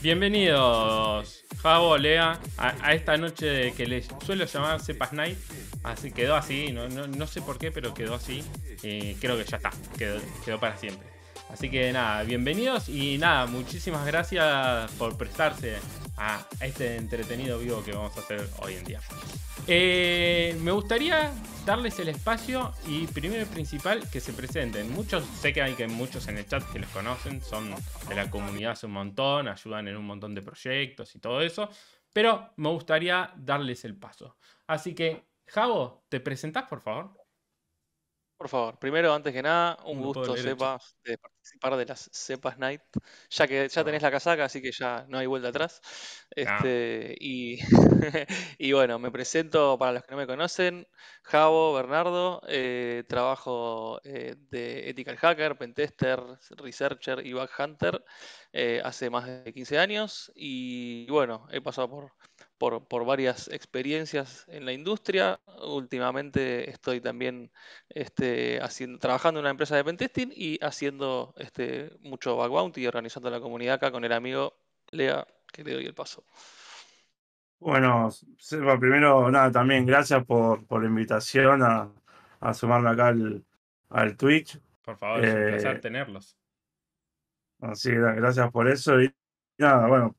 Bienvenidos, Javo, a, esta noche que les suelo llamar sepas Night. Así quedó así, no, sé por qué, pero quedó así. Y eh, creo que ya está, quedó, quedó para siempre. Así que nada, bienvenidos y nada, muchísimas gracias por prestarse a este entretenido vivo que vamos a hacer hoy en día. Eh, me gustaría darles el espacio y primero y principal que se presenten. Muchos, sé que hay que muchos en el chat que los conocen, son de la comunidad hace un montón, ayudan en un montón de proyectos y todo eso, pero me gustaría darles el paso. Así que, Javo, ¿te presentás por favor? Por favor, primero, antes que nada, un gusto, sepa, de participar de las sepas Night, ya que ya tenés la casaca, así que ya no hay vuelta atrás. Ah. Este, y, bueno, me presento para los que no me conocen, Javo Bernardo, eh, trabajo eh, de Ethical Hacker, Pentester, Researcher y Bug Hunter eh, hace más de 15 años y bueno, he pasado por por, varias experiencias en la industria. Últimamente estoy también este, haciendo, trabajando en una empresa de pentesting y haciendo este, mucho background y organizando la comunidad acá con el amigo Lea, que le doy el paso. Bueno, primero, nada, también gracias por, por la invitación a, a sumarme acá al, Twitch. Por favor, es un placer eh, tenerlos. Así, gracias por eso. Y nada, bueno,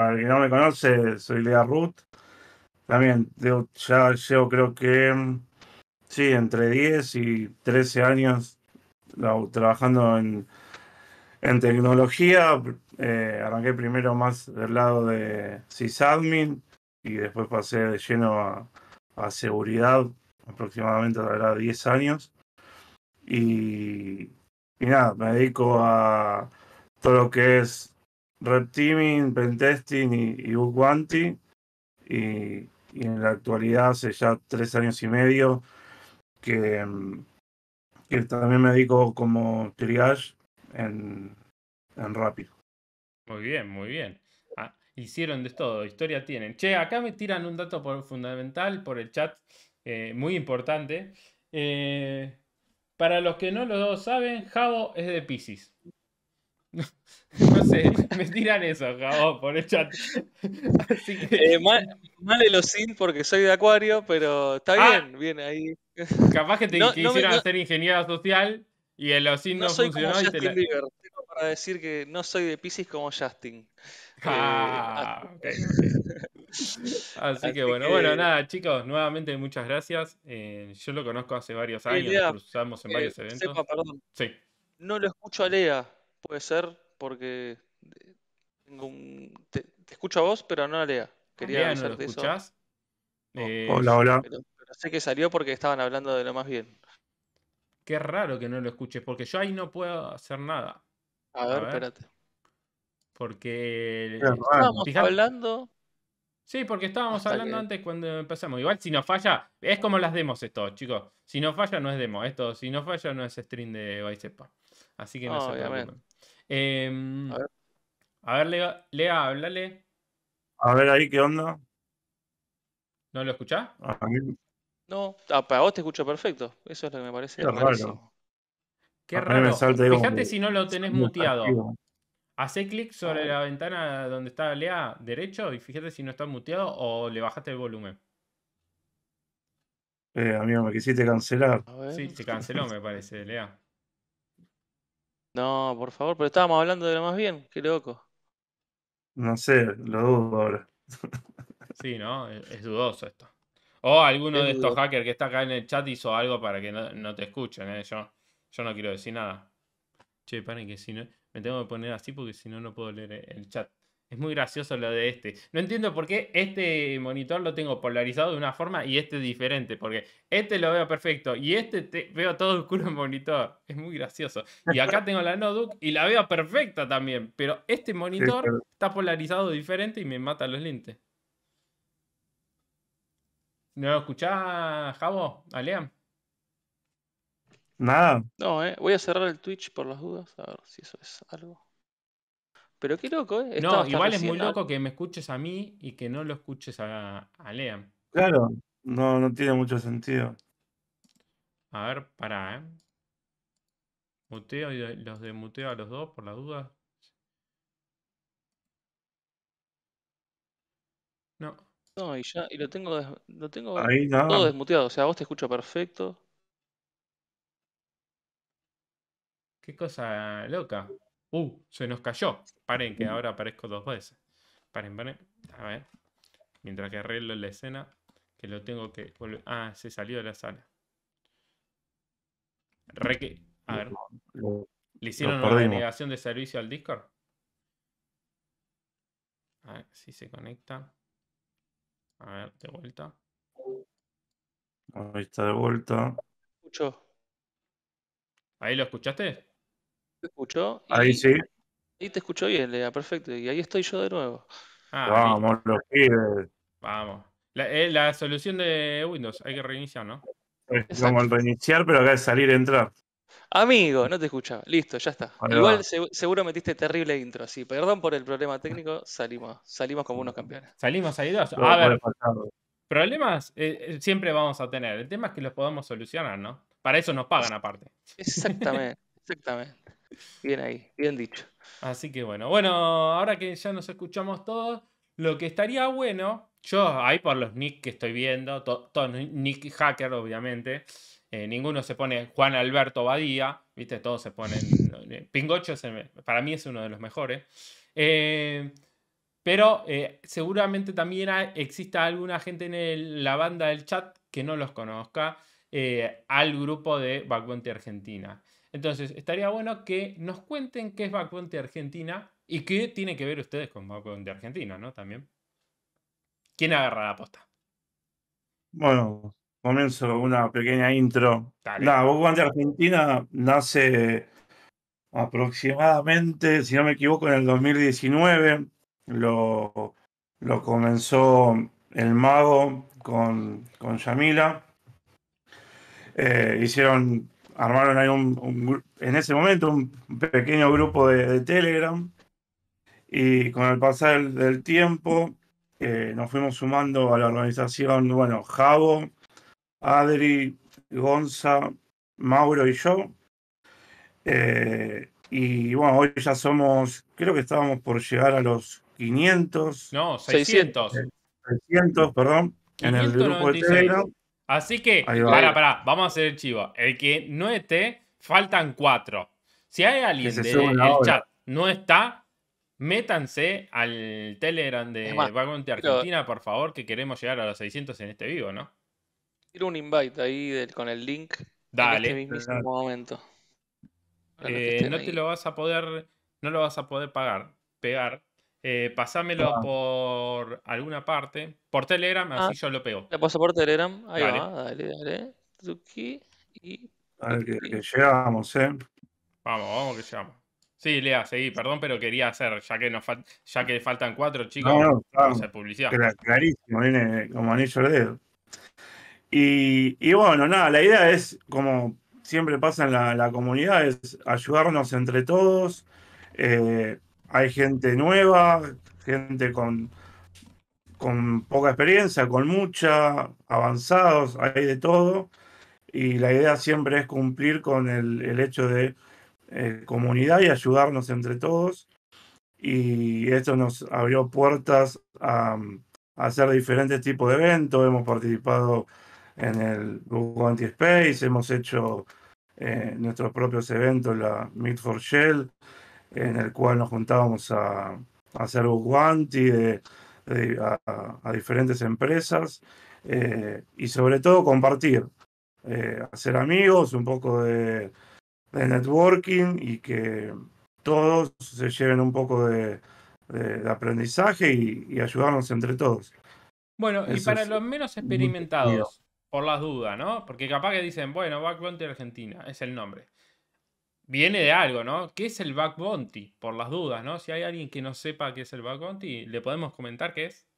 para el que no me conoce, soy Lea Ruth. También ya llevo creo que, mm, sí, entre 10 y 13 años trabajando en, tecnología. Eh, arranqué primero más del lado de sysadmin y después pasé de lleno a, seguridad, aproximadamente de 10 años. Y, y nada, me dedico a todo lo que es Repteaming, Teaming, Pentesting y, y Y, en la actualidad, hace ya tres años y medio, que, también me dedico como triage en, en Rápido. Muy bien, muy bien. Ah, hicieron de todo, historia tienen. Che, acá me tiran un dato fundamental por el chat, eh, muy importante. Eh, para los que no lo saben, Javo es de Pisces. No sé, me tiran eso, por el chat. Así que... Eh, mal, mal el porque soy de Acuario, pero está ah. bien, bien ahí. Capaz que te no, hacer ser ingeniero social y el osin no, funcionó. y Justin te la... para decir que no soy de Pisces como Justin. Ah, eh, Así, que bueno, bueno, nada, chicos, nuevamente muchas gracias. Eh, yo lo conozco hace varios años, cruzamos en varios eventos. Sí. No lo escucho a Lea. Puede ser porque eh, tengo un, te, escucho a vos, pero no a Lea. Quería Lea, no lo escuchás? Oh, eh, hola, hola. Pero, sé que salió porque estaban hablando de lo más bien. Qué raro que no lo escuches, porque yo ahí no puedo hacer nada. A, ver, espérate. Porque estábamos hablando. Sí, porque estábamos hablando antes cuando empezamos. Igual si nos falla, es como las demos esto, chicos. Si no falla no es demo, esto, si no falla no es stream de vicepa. Así que no, no Em, a ver, Lea, Lea, háblale. A ver ahí, ¿qué onda? ¿No lo escuchás? No, ah, para vos te escucho perfecto. Eso es lo que me parece. Qué raro. Qué Fíjate si no lo tenés muteado. clic sobre la ventana donde está Lea derecho y fíjate si no está muteado o le bajaste el volumen. Eh, amigo, me quisiste cancelar. Sí, se canceló, me parece, Lea. No, por favor, pero estábamos hablando de lo más bien, qué loco. No sé, lo dudo ahora. sí, ¿no? Es, dudoso esto. O alguno de estos hackers que está acá en el chat hizo algo para que no, te escuchen, ¿eh? Yo, yo no quiero decir nada. Che, paren que si no. Me tengo que poner así porque si no, no puedo leer el chat. Es muy gracioso lo de este. No entiendo por qué este monitor lo tengo polarizado de una forma y este diferente, porque este lo veo perfecto y este veo todo oscuro en monitor. Es muy gracioso. Y acá tengo la notebook y la veo perfecta también, pero este monitor está polarizado diferente y me mata los lentes. ¿No lo escuchás, Javo? ¿Alean? Nada. No, eh. voy a cerrar el Twitch por las dudas, a ver si eso es algo. Pero qué loco, ¿eh? No, igual es muy loco que me escuches a mí y que no lo escuches a, Lea Claro, no, no tiene mucho sentido. A ver, pará, ¿eh? Muteo y los demuteo a los dos por la duda. No. No, y ya, y lo tengo, lo Ahí, no. todo desmuteado, o sea, vos te escucho perfecto. Qué cosa loca. Uh, se nos cayó. Paren, que ahora aparezco dos veces. Paren, paren. A ver. Mientras que arreglo la escena, que lo tengo que Ah, se salió de la sala. Reque. A ver. ¿Le hicieron una denegación de servicio al Discord? A ver si se conecta. A ver, de vuelta. Ahí está de vuelta. Escucho. ¿Ahí lo escuchaste? te escuchó. ahí sí. Ahí te escucho bien, Lea, perfecto. Y ahí estoy yo de nuevo. Ah, vamos, los pibes. Vamos. Eh, la, solución de Windows, hay que reiniciar, ¿no? Es pues, como reiniciar, pero acá es salir entrar. Amigo, no te escuchaba. Listo, ya está. Igual seguro metiste terrible intro, sí. Perdón por el problema técnico, salimos. Salimos como unos campeones. Salimos dos. A problemas eh, eh, siempre vamos a tener. El tema es que los podamos solucionar, ¿no? Para eso nos pagan aparte. Exactamente, exactamente. Bien ahí, bien dicho. Así que bueno, bueno, ahora que ya nos escuchamos todos, lo que estaría bueno, yo ahí por los nick que estoy viendo, todos nick hacker obviamente, eh, ninguno se pone Juan Alberto Badía, viste, todos se ponen, Pingocho para mí es uno de los mejores. Eh, pero eh, seguramente también exista alguna gente en la banda del chat que no los conozca al grupo de Backbounty Argentina. Entonces, estaría bueno que nos cuenten qué es Backbone Argentina y qué tiene que ver ustedes con Backbone Argentina, ¿no? También. ¿Quién agarra la posta? Bueno, comienzo una pequeña intro. Nada, Argentina nace aproximadamente, si no me equivoco, en el 2019. Lo, lo comenzó el mago con, Yamila. Eh, hicieron armaron ahí un, en ese momento un pequeño grupo de, Telegram y con el pasar del tiempo eh, nos fuimos sumando a la organización, bueno, Javo, Adri, Gonza, Mauro y yo. Eh, y bueno, hoy ya somos, creo que estábamos por llegar a los 500. No, 600. 600, perdón. En el grupo de Telegram. Así que, para, para, vamos a hacer el chivo. El que no esté, faltan cuatro. Si hay alguien del chat no está, métanse al Telegram de Vagón de Argentina, por favor, que queremos llegar a los 600 en este vivo, ¿no? Quiero un invite ahí con el link. Dale. En este mismo momento. Eh, no te lo vas a poder, no lo vas a poder pagar, pegar, eh, pasámelo ah. por alguna parte. Por Telegram, así ah. yo lo pego. Lo paso por Telegram. Ahí va, dale, dale. y. que, llegamos, ¿eh? Vamos, vamos que llegamos. Sí, Lea, seguí, perdón, pero quería hacer, ya que ya que faltan cuatro chicos, vamos a publicidad. Clarísimo, viene como anillo al dedo. Y, y, bueno, nada, la idea es, como siempre pasa en la, la comunidad, es ayudarnos entre todos. Eh, hay gente nueva, gente con, con poca experiencia, con mucha, avanzados, hay de todo. Y la idea siempre es cumplir con el, hecho de eh, comunidad y ayudarnos entre todos. Y esto nos abrió puertas a, hacer diferentes tipos de eventos. Hemos participado en el Google Anti-Space, hemos hecho eh, nuestros propios eventos, la Meet for Shell en el cual nos juntábamos a, hacer Guanti de, a, diferentes empresas eh, y sobre todo compartir, eh, hacer amigos, un poco de, networking y que todos se lleven un poco de, aprendizaje y, ayudarnos entre todos. Bueno, y para los menos experimentados, por las dudas, ¿no? Porque capaz que dicen, bueno, Backbounty Argentina, es el nombre viene de algo, ¿no? ¿Qué es el back bounty? Por las dudas, ¿no? Si hay alguien que no sepa qué es el back bounty, le podemos comentar qué es.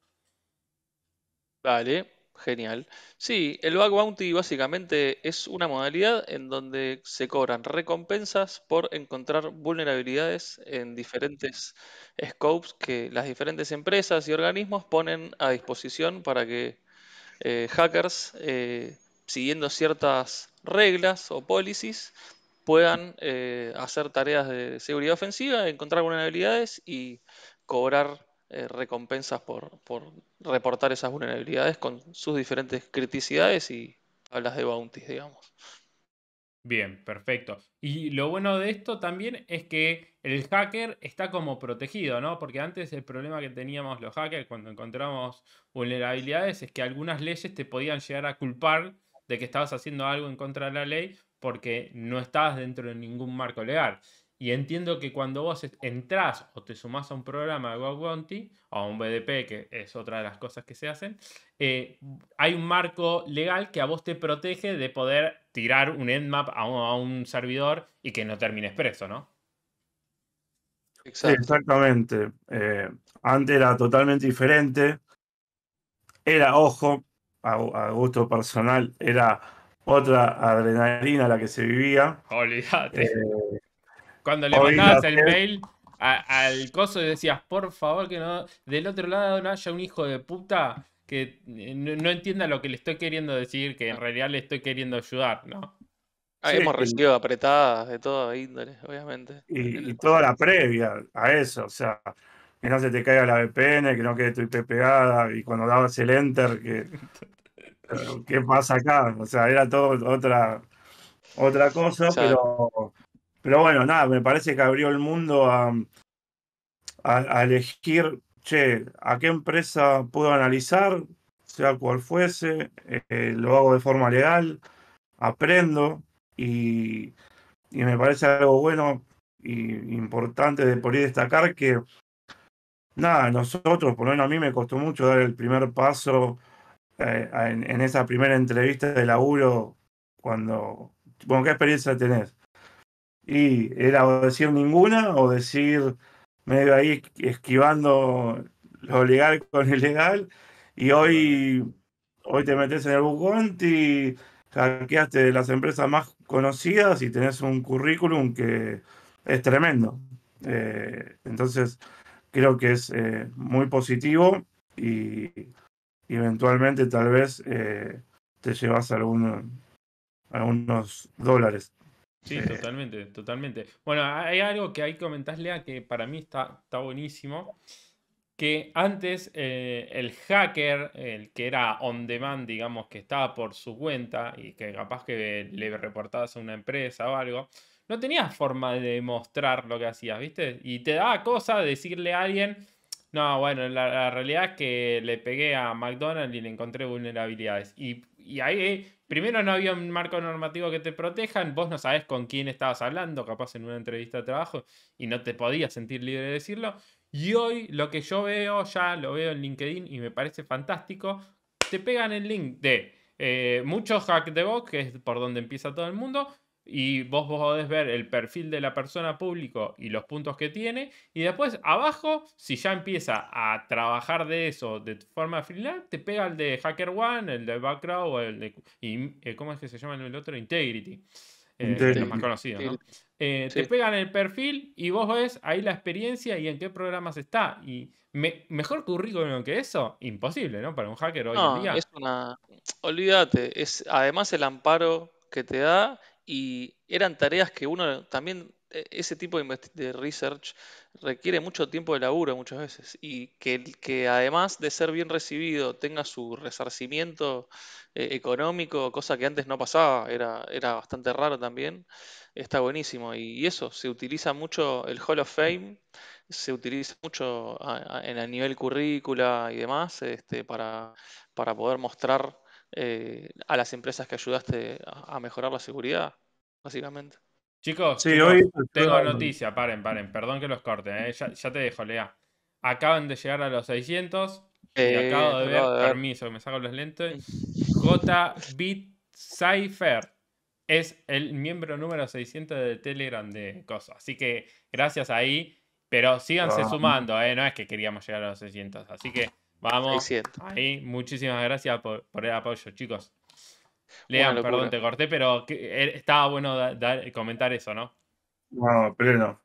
Vale, genial. Sí, el back bounty básicamente es una modalidad en donde se cobran recompensas por encontrar vulnerabilidades en diferentes scopes que las diferentes empresas y organismos ponen a disposición para que eh, hackers, eh, siguiendo ciertas reglas o policies, puedan eh, hacer tareas de seguridad ofensiva, encontrar vulnerabilidades y cobrar eh, recompensas por, reportar esas vulnerabilidades con sus diferentes criticidades y hablas de bounties, digamos. Bien, perfecto. Y lo bueno de esto también es que el hacker está como protegido, ¿no? Porque antes el problema que teníamos los hackers cuando encontramos vulnerabilidades es que algunas leyes te podían llegar a culpar de que estabas haciendo algo en contra de la ley porque no estás dentro de ningún marco legal. Y entiendo que cuando vos entras o te sumás a un programa de Work o a un BDP, que es otra de las cosas que se hacen, eh, hay un marco legal que a vos te protege de poder tirar un endmap a un, servidor y que no termines preso, ¿no? Exactamente. Eh, antes era totalmente diferente. Era, ojo, a gusto personal, era otra adrenalina la que se vivía. Olvídate. Eh, cuando le mandabas el mail al coso y decías, por favor, que no del otro lado no haya un hijo de puta que eh, no, entienda lo que le estoy queriendo decir, que en realidad le estoy queriendo ayudar, ¿no? Ah, hemos recibido apretadas de todo, índole, obviamente. Y, toda la previa a eso, o sea, que no se te caiga la VPN, que no quede tu IP pegada, y cuando dabas el enter, que ¿qué pasa acá? O sea, era todo otra, otra cosa, pero, pero bueno, nada, me parece que abrió el mundo a, a, elegir, che, a qué empresa puedo analizar, sea cual fuese, eh, lo hago de forma legal, aprendo y, me parece algo bueno y importante de por ahí destacar que, nada, nosotros, por lo menos a mí me costó mucho dar el primer paso en, esa primera entrevista de laburo, cuando, bueno, ¿qué experiencia tenés? Y era o decir ninguna o decir medio ahí esquivando lo legal con lo ilegal y hoy, hoy te metes en el buscante y hackeaste de las empresas más conocidas y tenés un currículum que es tremendo. Eh, entonces, creo que es eh, muy positivo y eventualmente tal vez eh, te llevas algunos dólares. Sí, eh. totalmente, totalmente. Bueno, hay algo que ahí comentarle a que para mí está, está buenísimo, que antes eh, el hacker, el que era on demand, digamos, que estaba por su cuenta y que capaz que le reportabas a una empresa o algo, no tenías forma de demostrar lo que hacías, ¿viste? Y te daba cosa decirle a alguien, no, bueno, la, realidad es que le pegué a McDonald's y le encontré vulnerabilidades. Y, ahí, eh, primero no había un marco normativo que te protejan, vos no sabés con quién estabas hablando, capaz en una entrevista de trabajo, y no te podías sentir libre de decirlo. Y hoy lo que yo veo, ya lo veo en LinkedIn y me parece fantástico, te pegan el link de eh, muchos hack de box, que es por donde empieza todo el mundo, y vos podés ver el perfil de la persona público y los puntos que tiene. Y después abajo, si ya empieza a trabajar de eso de forma freelance, te pega el de hacker one el de Background, el de... Eh, ¿Cómo es que se llama el otro? Integrity. Eh, más conocidos eh, Te pegan el perfil y vos ves ahí la experiencia y en qué programas está. Y mejor currículum que eso, imposible, ¿no? Para un hacker hoy en día. Olvídate, es además el amparo que te da y eran tareas que uno también, eh, ese tipo de, de research requiere mucho tiempo de laburo muchas veces y que, que además de ser bien recibido tenga su resarcimiento eh, económico, cosa que antes no pasaba, era, era bastante raro también, está buenísimo y, eso, se utiliza mucho el Hall of Fame se utiliza mucho a, en el nivel currícula y demás este, para poder mostrar eh, a las empresas que ayudaste a, mejorar la seguridad, básicamente. Chicos, hoy... tengo noticia, paren, paren, perdón que los corte, eh, ya, te dejo, Lea. Acaban de llegar a los 600 y eh, acabo de ver, permiso, que me saco los lentes. JbitCypher Cypher es el miembro número 600 de Telegram de Cosas Así que gracias ahí, pero síganse ah. sumando, no es que queríamos llegar a los 600. Así que Vamos. Ahí, muchísimas gracias por, el apoyo, chicos. Lean, perdón, te corté, pero eh, estaba bueno comentar eso, ¿no? No, pero No,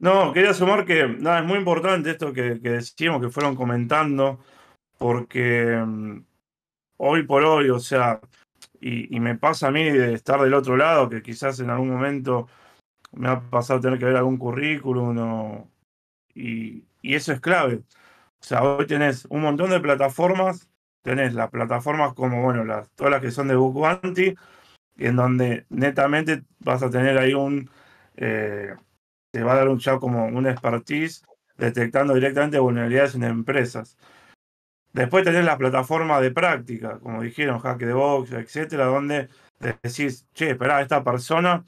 No, quería sumar que nada, es muy importante esto que, que decimos, que fueron comentando, porque mm, hoy por hoy, o sea, y, me pasa a mí de estar del otro lado, que quizás en algún momento me ha pasado tener que ver algún currículum o, y eso es clave. O sea, hoy tenés un montón de plataformas, tenés las plataformas como, bueno, todas las que son de Book Bounty, en donde netamente vas a tener ahí un, eh, te va a dar un chao como un expertise detectando directamente vulnerabilidades en empresas. Después tenés las plataformas de práctica, como dijeron, Hack de Box, etcétera, donde decís, che, espera, esta persona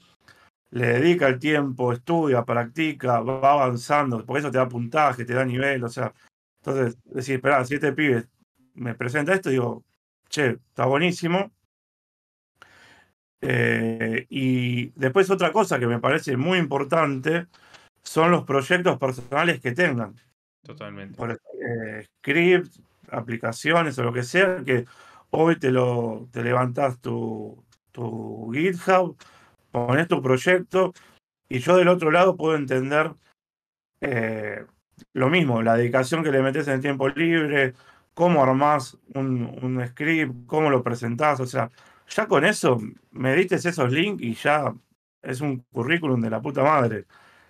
le dedica el tiempo, estudia, practica, va avanzando, por eso te da puntaje, te da nivel, o sea, entonces, decir, espera, si este pibe me presenta esto, digo, che, está buenísimo. Eh, y después otra cosa que me parece muy importante son los proyectos personales que tengan. Totalmente. Por eh, aplicaciones o lo que sea, que hoy te lo te levantas tu, tu GitHub, pones tu proyecto y yo del otro lado puedo entender eh, lo mismo, la dedicación que le metes en tiempo libre, cómo armás un, un script, cómo lo presentás, o sea, ya con eso me diste esos links y ya es un currículum de la puta madre.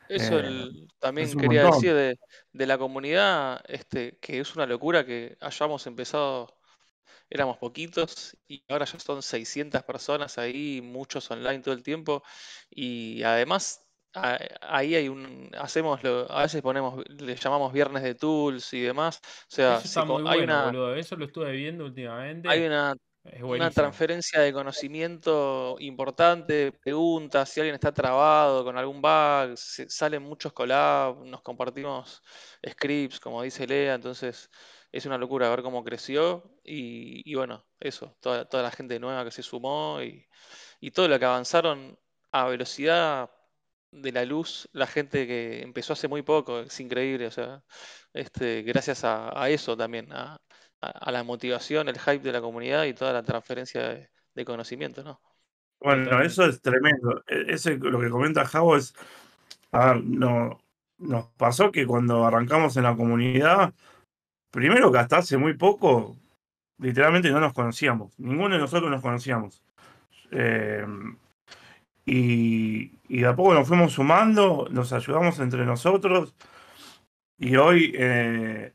Eso eh, también quería decir de, la comunidad, este, que es una locura que hayamos empezado, éramos poquitos y ahora ya son 600 personas ahí, muchos online todo el tiempo y además ahí hay un hacemos lo, a veces ponemos le llamamos viernes de tools y demás o sea eso eso lo estuve viendo últimamente hay una, transferencia de conocimiento importante preguntas si alguien está trabado con algún bug salen muchos collabs nos compartimos scripts como dice Lea entonces es una locura ver cómo creció y, bueno eso toda, toda, la gente nueva que se sumó y, y todo lo que avanzaron a velocidad de la luz la gente que empezó hace muy poco, es increíble, o sea, este, gracias a, eso también, a, la motivación, el hype de la comunidad y toda la transferencia de, conocimiento, ¿no? Bueno, eso es tremendo. E, eso lo que comenta Javo es, a ver, no, nos pasó que cuando arrancamos en la comunidad, primero que hasta hace muy poco, literalmente no nos conocíamos, ninguno de nosotros nos conocíamos. Eh, y, de a poco nos fuimos sumando, nos ayudamos entre nosotros. Y hoy, eh,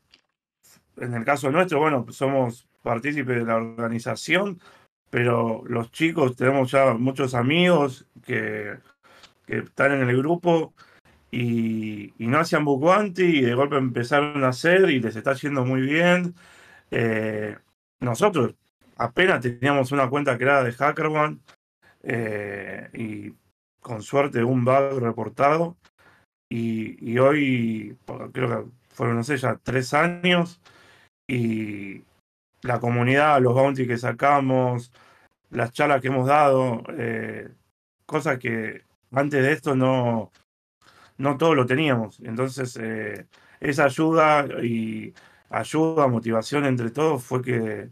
en el caso nuestro, bueno, somos partícipes de la organización, pero los chicos tenemos ya muchos amigos que, están en el grupo y, no hacían bucuanti y de golpe empezaron a hacer y les está yendo muy bien. Eh, nosotros apenas teníamos una cuenta creada de HackerOne eh, y con suerte un bug reportado. Y, hoy, creo que fueron, no sé, ya tres años y la comunidad, los bounty que sacamos, las charlas que hemos dado, eh, cosas que antes de esto no, no todo lo teníamos. Entonces, eh, esa ayuda y ayuda, motivación entre todos fue que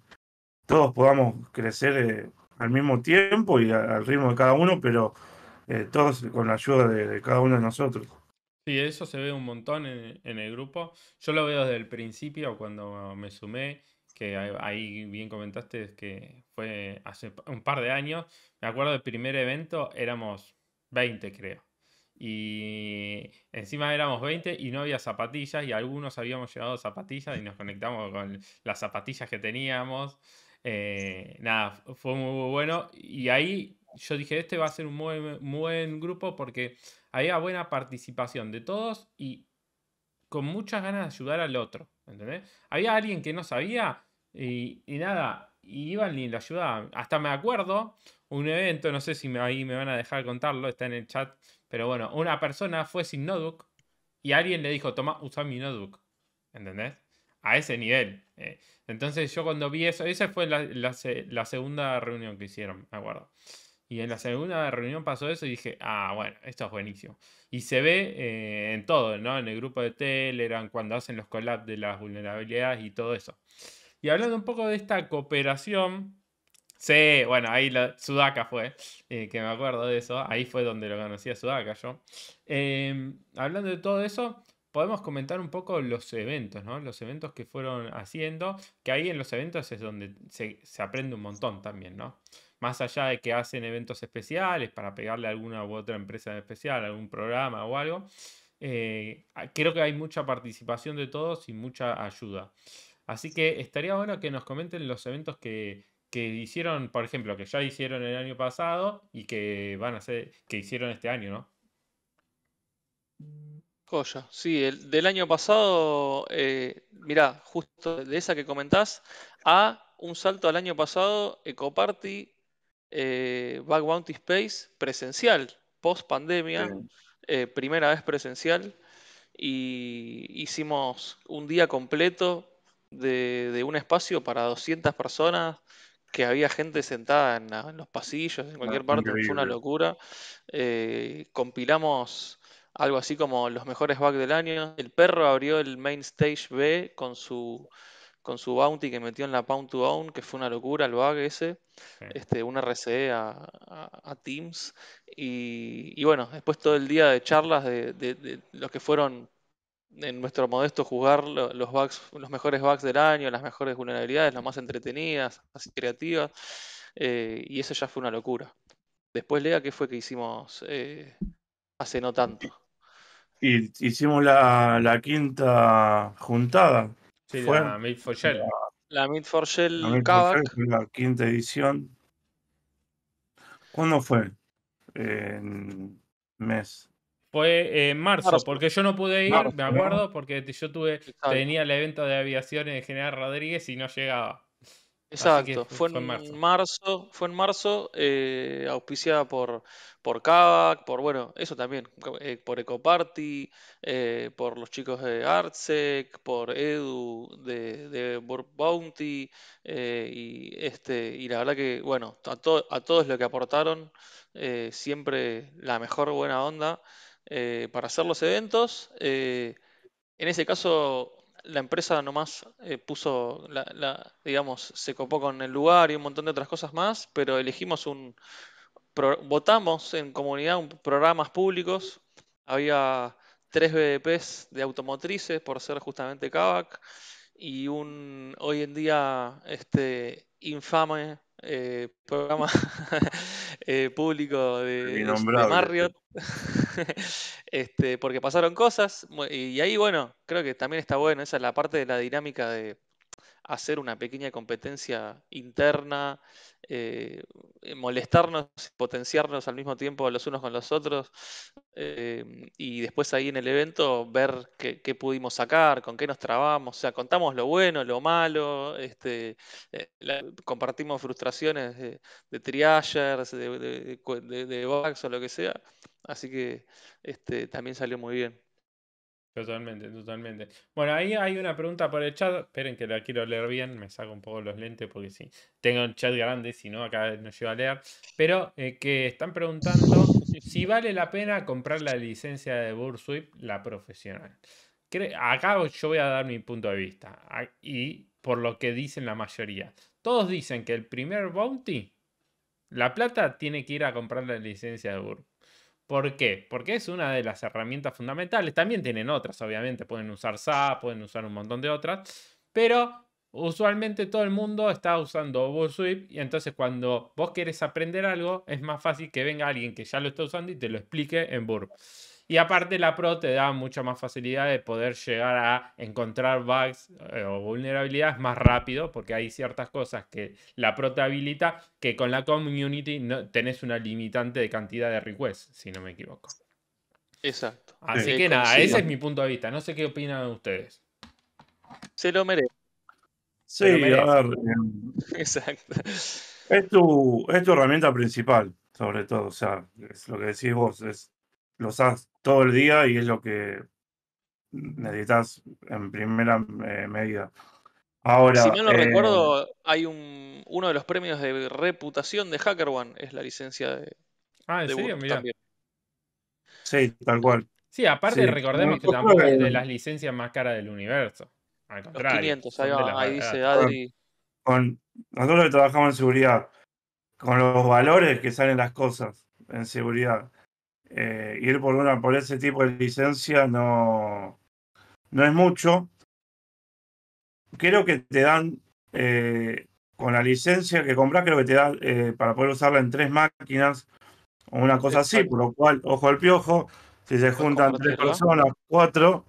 todos podamos crecer al mismo tiempo y al ritmo de cada uno, pero eh, todos con la ayuda de, cada uno de nosotros. Sí, eso se ve un montón en, en, el grupo. Yo lo veo desde el principio, cuando me sumé, que ahí bien comentaste que fue hace un par de años. Me acuerdo del primer evento, éramos 20, creo. Y encima éramos 20 y no había zapatillas y algunos habíamos llevado zapatillas y nos conectamos con las zapatillas que teníamos. Eh, nada, fue muy bueno. Y ahí yo dije, este va a ser un buen grupo porque había buena participación de todos y con muchas ganas de ayudar al otro. ¿entendés? Había alguien que no sabía y, nada, y iban y lo ayudaban. Hasta me acuerdo un evento, no sé si ahí me van a dejar contarlo, está en el chat, pero bueno, una persona fue sin notebook y alguien le dijo, toma, usa mi notebook. ¿Entendés? a ese nivel. Eh. entonces yo cuando vi eso, esa fue la, la, segunda reunión que hicieron, me acuerdo. Y en la segunda reunión pasó eso y dije, ah, bueno, esto es buenísimo. Y se ve eh, en todo, ¿no? En el grupo de Telegram, cuando hacen los collabs de las vulnerabilidades y todo eso. Y hablando un poco de esta cooperación, Sí, bueno, ahí la, Sudaka fue, eh, que me acuerdo de eso, ahí fue donde lo conocí a Sudaka yo. Em, hablando de todo eso, podemos comentar un poco los eventos, ¿no? Los eventos que fueron haciendo, que ahí en los eventos es donde se, aprende un montón también, ¿no? Más allá de que hacen eventos especiales para pegarle a alguna u otra empresa especial, algún programa o algo, eh, creo que hay mucha participación de todos y mucha ayuda. Así que estaría bueno que nos comenten los eventos que, hicieron, por ejemplo, que ya hicieron el año pasado y que van a ser que hicieron este año, ¿no? sí, el, del año pasado, mira, eh, mirá, justo de esa que comentás, a un salto al año pasado, Ecoparty, eh, Back Bounty Space, presencial, post pandemia, eh, primera vez presencial, y hicimos un día completo de, un espacio para 200 personas, que había gente sentada en, los pasillos, en cualquier ah, parte, fue una locura. Eh, compilamos algo así como los mejores bugs del año. El perro abrió el main stage B con su, con su bounty que metió en la pound to own, que fue una locura el bug ese, este, un RCE a, Teams. Y, bueno, después todo el día de charlas de, los que fueron en nuestro modesto jugar los bugs, los mejores bugs del año, las mejores vulnerabilidades, las más entretenidas, las creativas. Eh, y eso ya fue una locura. Después, Lea, ¿qué fue que hicimos eh, hace no tanto? hicimos la, quinta juntada. Sí, la mid for Shell. La, la for Shell la, quinta edición. ¿Cuándo fue? En mes. Fue en marzo, porque yo no pude ir, me acuerdo, porque yo tuve, tenía el evento de aviación en General Rodríguez y no llegaba. Exacto, fue, en marzo. fue en marzo, eh, auspiciada por, por Kavak, por bueno, eso también, eh, por Ecoparty, eh, por los chicos de Artsec, por Edu de, de Bounty, y este, y la verdad que, bueno, a, a todos los que aportaron, siempre la mejor buena onda para hacer los eventos. en ese caso la empresa nomás eh, puso, la, digamos, se copó con el lugar y un montón de otras cosas más, pero elegimos un, votamos en comunidad programas públicos, había tres BDPs de automotrices por ser justamente Kavak y un hoy en día este infame eh, programa eh, público de, de Marriott Este, porque pasaron cosas y ahí, bueno, creo que también está bueno, esa es la parte de la dinámica de, hacer una pequeña competencia interna, eh, eh, molestarnos molestarnos, potenciarnos al mismo tiempo los unos con los otros eh, y después ahí en el evento ver qué, pudimos sacar, con qué nos trabamos, o sea, contamos lo bueno, lo malo, este, compartimos frustraciones de, de triagers, de, de, o lo que sea, así que este, también salió muy bien. Totalmente, totalmente. Bueno, ahí hay una pregunta por el chat. Esperen que la quiero leer bien. Me saco un poco los lentes porque si sí, tengo un chat grande, si no, acá no llego a leer. Pero eh, que están preguntando si vale la pena comprar la licencia de Burswip, la profesional. Acá yo voy a dar mi punto de vista. Y por lo que dicen la mayoría. Todos dicen que el primer bounty, la plata tiene que ir a comprar la licencia de Burp. ¿Por qué? Porque es una de las herramientas fundamentales. También tienen otras, obviamente. Pueden usar SAP, pueden usar un montón de otras. Pero usualmente todo el mundo está usando sweep Y entonces cuando vos querés aprender algo, es más fácil que venga alguien que ya lo está usando y te lo explique en Burp. Y aparte la Pro te da mucha más facilidad de poder llegar a encontrar bugs eh, o vulnerabilidades más rápido, porque hay ciertas cosas que la Pro te habilita que con la community no, tenés una limitante de cantidad de requests, si no me equivoco. Exacto. Así que nada, ese es mi punto de vista. No sé qué opinan ustedes. Se lo merece. Sí, a ver. Exacto. Es tu, herramienta principal, sobre todo. O sea, es lo que decís vos. Es, los has todo el día y es lo que necesitas en primera eh, medida. Ahora, si no eh, recuerdo, hay un, uno de los premios de reputación de HackerOne, es la licencia de. Ah, Mira. Sí, tal cual. Sí, aparte recordemos que tampoco es de las licencias más caras del universo. Al contrario. Los 500, ahí, dice Adri. Con, nosotros trabajamos en seguridad, con los valores que salen las cosas en seguridad. Eh, ir por por ese tipo de licencia no, no es mucho. Creo que te dan eh, con la licencia que compras, creo que te dan eh, para poder usarla en tres máquinas o una cosa así, por lo cual, ojo al piojo, si se juntan tres personas, cuatro,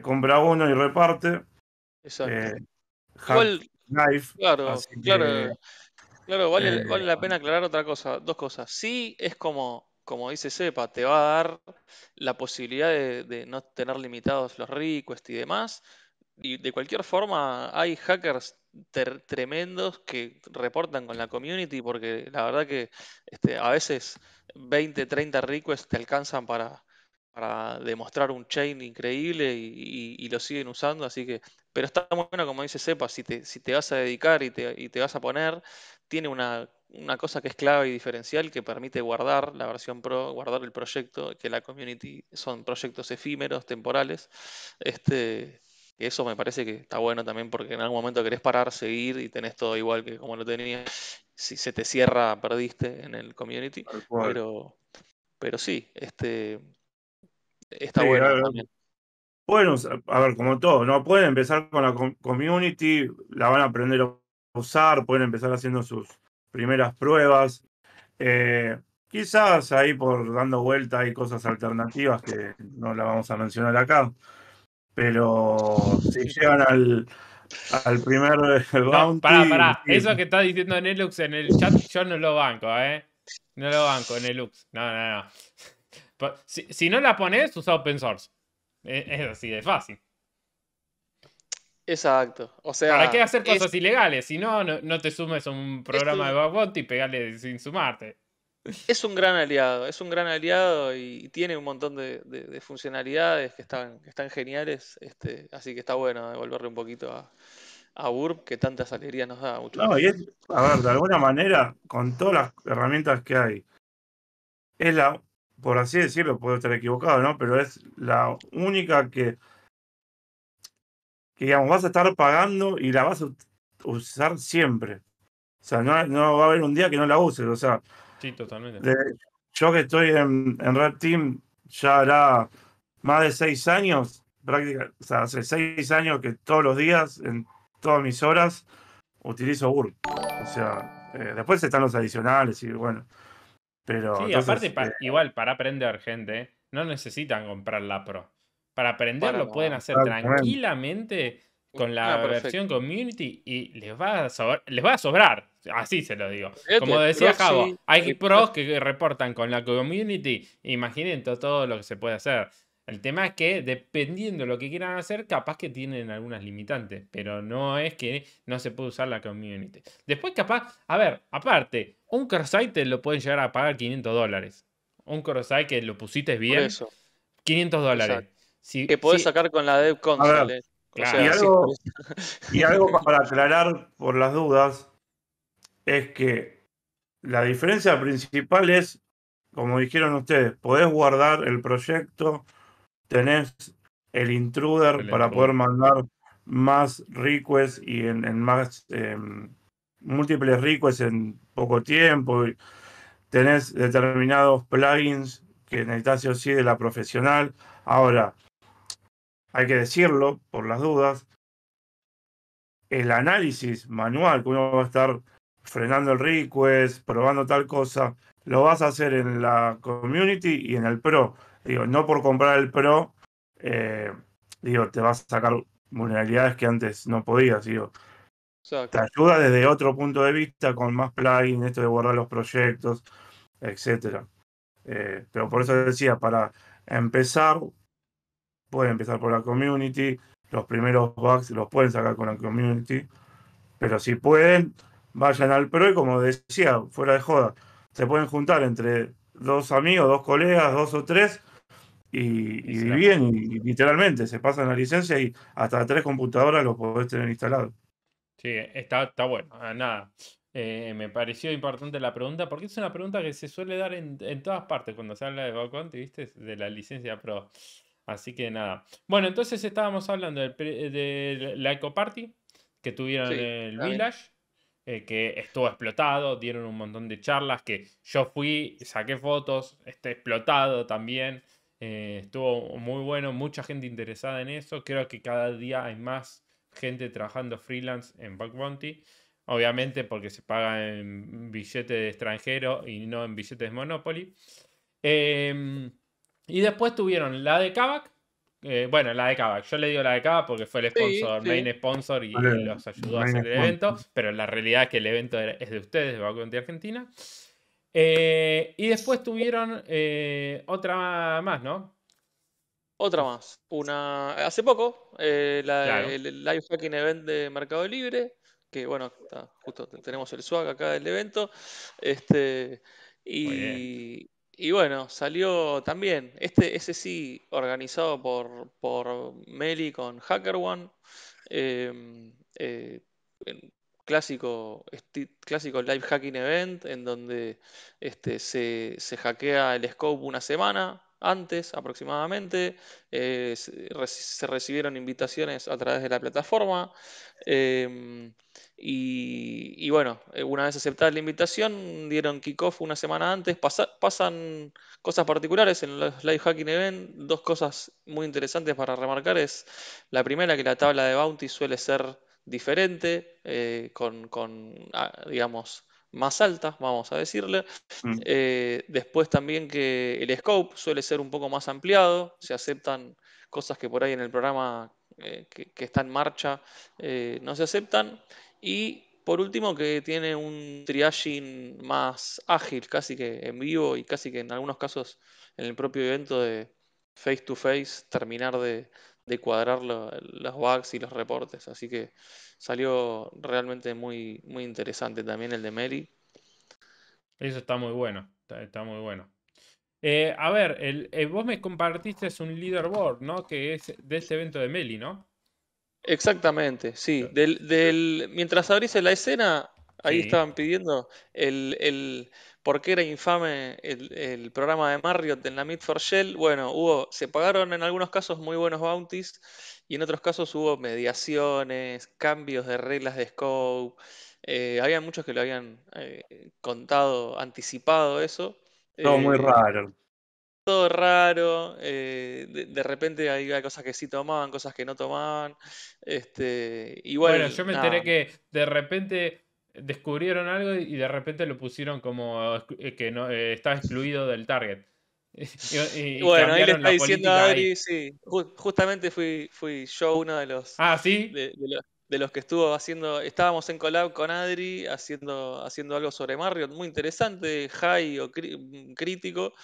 compra uno y reparte. Exacto. claro, vale, vale la pena aclarar otra cosa, dos cosas. Sí, es como como dice Sepa, te va a dar la posibilidad de, no tener limitados los requests y demás. Y de cualquier forma, hay hackers tremendos que reportan con la community porque la verdad que este, a veces 20, 30 requests te alcanzan para, demostrar un chain increíble y, lo siguen usando, así que, pero está bueno como dice Sepa, si te, vas a dedicar y te vas a poner, tiene una, cosa que es clave y diferencial que permite guardar la versión pro, guardar el proyecto, que la community son proyectos efímeros, temporales. Este, eso me parece que está bueno también porque en algún momento querés parar, seguir y tenés todo igual que como lo tenías. Si se te cierra, perdiste en el community. Pero, pero sí, este, está bueno. bueno. a ver, como todo, ¿no? Pueden empezar con la community, la van a aprender usar, pueden empezar haciendo sus primeras pruebas. Eh, quizás ahí por dando vuelta hay cosas alternativas que no la vamos a mencionar acá, pero si llegan al, al primer bounty... para, pará, Eso que está diciendo Nelux en el chat, yo no lo banco, ¿eh? No lo banco, Nelux. No, no, no. Si, si no la pones, usa open source. E, es así de fácil. Exacto. O sea, ¿Para qué hacer cosas ilegales? Si no, no, te sumes a un programa de Babot y pegarle sin sumarte. Es un gran aliado, es un gran aliado y tiene un montón de, funcionalidades que están, que están geniales. Este, así que está bueno devolverle eh, un poquito a, a Burp que tantas alegrías nos da. Mucho no, y a ver, de alguna manera, con todas las herramientas que hay, es la, por así decirlo, puedo estar equivocado, ¿no? Pero es la única que digamos, vas a estar pagando y la vas a usar siempre. O sea, no, no va a haber un día que no la uses. O sea, sí, totalmente. yo que estoy en, Red Team ya hará más de seis años, prácticamente, o sea, hace seis años que todos los días, en todas mis horas, utilizo Burp. O sea, eh, después están los adicionales y bueno. Pero, sí, aparte, eh, igual para aprender gente, no necesitan comprar la Pro. Para aprender lo pueden hacer tranquilamente con la ah, versión community y les va, a sobrar, les va a sobrar. Así se lo digo. Como decía Javo, hay pros que reportan con la community. Imaginen todo lo que se puede hacer. El tema es que dependiendo de lo que quieran hacer, capaz que tienen algunas limitantes, pero no es que no se puede usar la community. Después capaz, a ver, aparte, un cross lo pueden llegar a pagar 500 dólares. Un cross que lo pusiste bien, 500 dólares que podés sacar con la Dev Console. Eh. y, algo, para aclarar por las dudas es que la diferencia principal es, como dijeron ustedes, podés guardar el proyecto, tenés el intruder para poder mandar más requests y en, más em, múltiples requests en poco tiempo. tenés determinados plugins que necesitas o sí de la profesional. Ahora, hay que decirlo por las dudas, el análisis manual que uno va a estar frenando el request, probando tal cosa, lo vas a hacer en la community y en el pro. Digo, no por comprar el pro, eh, digo, te vas a sacar vulnerabilidades que antes no podías, digo. Te ayuda desde otro punto de vista con más plugin, esto de guardar los proyectos, etc. Eh, pero por eso decía, para empezar, pueden empezar por la community, los primeros bugs los pueden sacar con la community, pero si pueden, vayan al pro y como decía, fuera de joda, se pueden juntar entre dos amigos, dos colegas, dos o tres, y, bien, y, literalmente, se pasan la licencia y hasta tres computadoras los podés tener instalado. Sí, está, está bueno, ah, nada. Eh, me pareció importante la pregunta, porque es una pregunta que se suele dar en, todas partes cuando se habla de Backend, ¿viste? De la licencia Pro. Así que nada. Bueno, entonces estábamos hablando de, la Eco Party que tuvieron en el Village, eh, que estuvo explotado, dieron un montón de charlas que yo fui, saqué fotos, está explotado también. Eh, estuvo muy bueno, mucha gente interesada en eso. Creo que cada día hay más gente trabajando freelance en Bug Bounty. Obviamente porque se paga en billetes de extranjero y no en billetes de Monopoly. Em, y después tuvieron la de Kavak. Eh, bueno, la de Kavak. Yo le digo la de Kavak porque fue el sponsor, main sponsor y, los ayudó a hacer el evento. Pero la realidad es que el evento es de ustedes, de Bacuante de Argentina. Eh, y después tuvieron eh, otra más, ¿no? Otra más. Una. Hace poco, la, el, Live Hacking Event de Mercado Libre. Que bueno, justo tenemos el swag acá del evento. Este. Y, y bueno, salió también, este, ese sí, organizado por, Meli con HackerOne, em, eh, clásico, clásico live hacking event en donde este, se, se hackea el scope una semana, antes aproximadamente, eh, se recibieron invitaciones a través de la plataforma em, y, bueno, eh, una vez aceptada la invitación, dieron kickoff una semana antes, pasan cosas particulares en los live hacking event, dos cosas muy interesantes para remarcar es la primera que la tabla de bounty suele ser diferente, eh, con, ah, digamos, más alta, vamos a decirle. Mm. Eh, después también que el scope suele ser un poco más ampliado, se aceptan cosas que por ahí en el programa eh, que, está en marcha eh, no se aceptan. Y por último que tiene un triaging más ágil, casi que en vivo y casi que en algunos casos en el propio evento de face to face, terminar de, de cuadrar los bugs y los reportes. Así que salió realmente muy, muy interesante también el de Meli Eso está muy bueno, está, muy bueno. Eh, a ver, el, eh, vos me compartiste un leaderboard, ¿no? Que es de ese evento de Meli, ¿no? Exactamente, sí. Del, del mientras abrís la escena, ahí estaban pidiendo el ¿Por qué era infame el, programa de Marriott en la Mid for Shell? Bueno, hubo, se pagaron en algunos casos muy buenos bounties y en otros casos hubo mediaciones, cambios de reglas de scope. Eh, había muchos que lo habían eh, contado, anticipado eso. Todo muy eh, raro. Todo raro. De, repente había cosas que sí tomaban, cosas que no tomaban. Este, bueno, yo me enteré que de repente descubrieron algo y de repente lo pusieron como eh, que no eh, estaba excluido del target. bueno, ahí le está diciendo a Adri, sí. Justamente fui, fui yo uno de los. Ah, De, los, que estuvo haciendo. Estábamos en collab con Adri haciendo, haciendo algo sobre Marriott, muy interesante, high o crítico.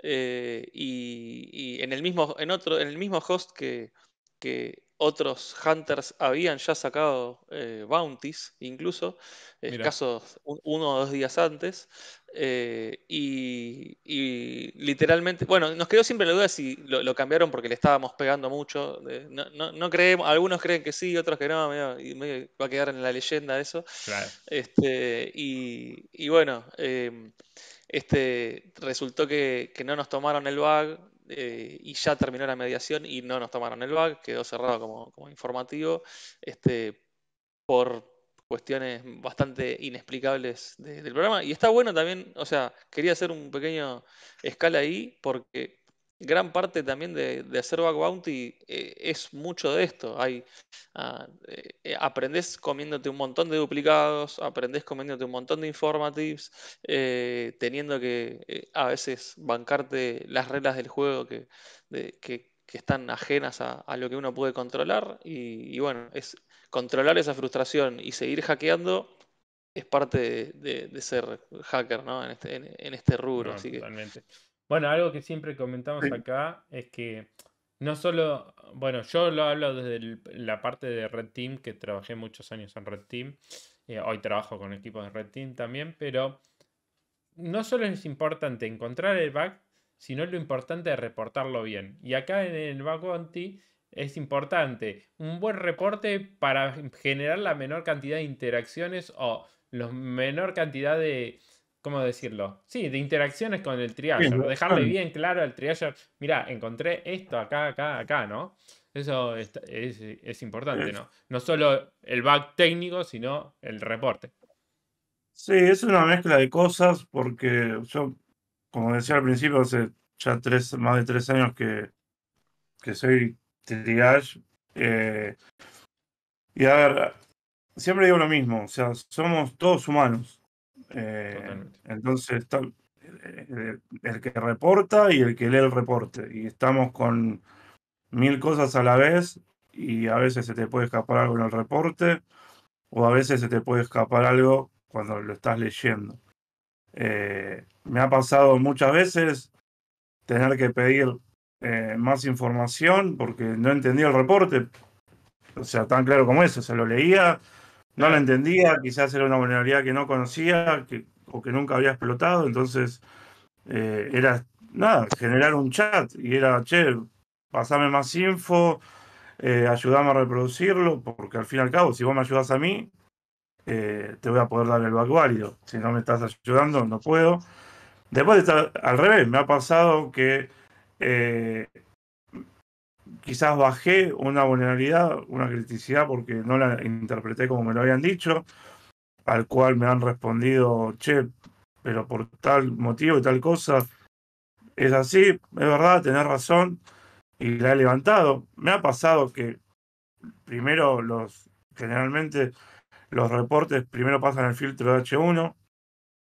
Eh, y, y en el mismo, en otro, en el mismo host que, que otros hunters habían ya sacado eh, bounties, incluso, eh, casos uno o dos días antes. Eh, y, literalmente, bueno, nos quedó siempre la duda si lo, cambiaron porque le estábamos pegando mucho. no, creemos, algunos creen que sí, otros que no, y va a quedar en la leyenda eso. Este, y, bueno este, resultó que, que, no nos tomaron el bug, eh, y ya terminó la mediación y no nos tomaron el bug quedó cerrado como, informativo, este, por cuestiones bastante inexplicables del programa. Y está bueno también, o sea, quería hacer un pequeño escala ahí porque gran parte también de, hacer back bounty eh, es mucho de esto. Hay, uh, ah, eh, eh, aprendés comiéndote un montón de duplicados, aprendes comiéndote un montón de informatives, teniendo que a veces bancarte las reglas del juego que, que, están ajenas a, lo que uno puede controlar. Y, bueno, es controlar esa frustración y seguir hackeando. Es parte de, ser hacker, ¿no? En este, este rubro. Bueno, algo que siempre comentamos acá es que no solo, bueno, yo lo hablo desde la parte de Red Team, que trabajé muchos años en Red Team, eh, hoy trabajo con equipos de Red Team también, pero no solo es importante encontrar el bug, sino lo importante es reportarlo bien. Y acá en el bug bounty es importante un buen reporte para generar la menor cantidad de interacciones o la menor cantidad de ¿cómo decirlo? Sí, de interacciones con el triage. dejarle bien, claro al triage. mira, encontré esto acá, acá, acá, ¿no? Eso es, importante, ¿no? No solo el bug técnico, sino el reporte. Sí, es una mezcla de cosas porque yo, como decía al principio, hace ya tres, más de tres años que, que soy triage. Eh, y a ver, siempre digo lo mismo, o sea, somos todos humanos eh, entonces eh, eh, el, que reporta y el que lee el reporte. Y estamos con mil cosas a la vez y a veces se te puede escapar algo en el reporte o a veces se te puede escapar algo cuando lo estás leyendo. me ha pasado muchas veces tener que pedir más información porque no entendía el reporte. O sea, tan claro como eso. se lo leía, no la entendía, quizás era una vulnerabilidad que no conocía o que nunca había explotado, entonces eh, era, nada, generar un chat y era, che, pasame más info, eh, ayudame a reproducirlo, porque al fin y al cabo, si vos me ayudás a mí, eh, te voy a poder dar el válido. Si no me estás ayudando, no puedo. Después estar al revés, me ha pasado que eh, quizás bajé una vulnerabilidad, una criticidad, porque no la interpreté como me lo habían dicho, al cual me han respondido, che, pero por tal motivo y tal cosa, es así, es verdad, tenés razón, y la he levantado. Me ha pasado que primero los, generalmente los reportes primero pasan el filtro de H1,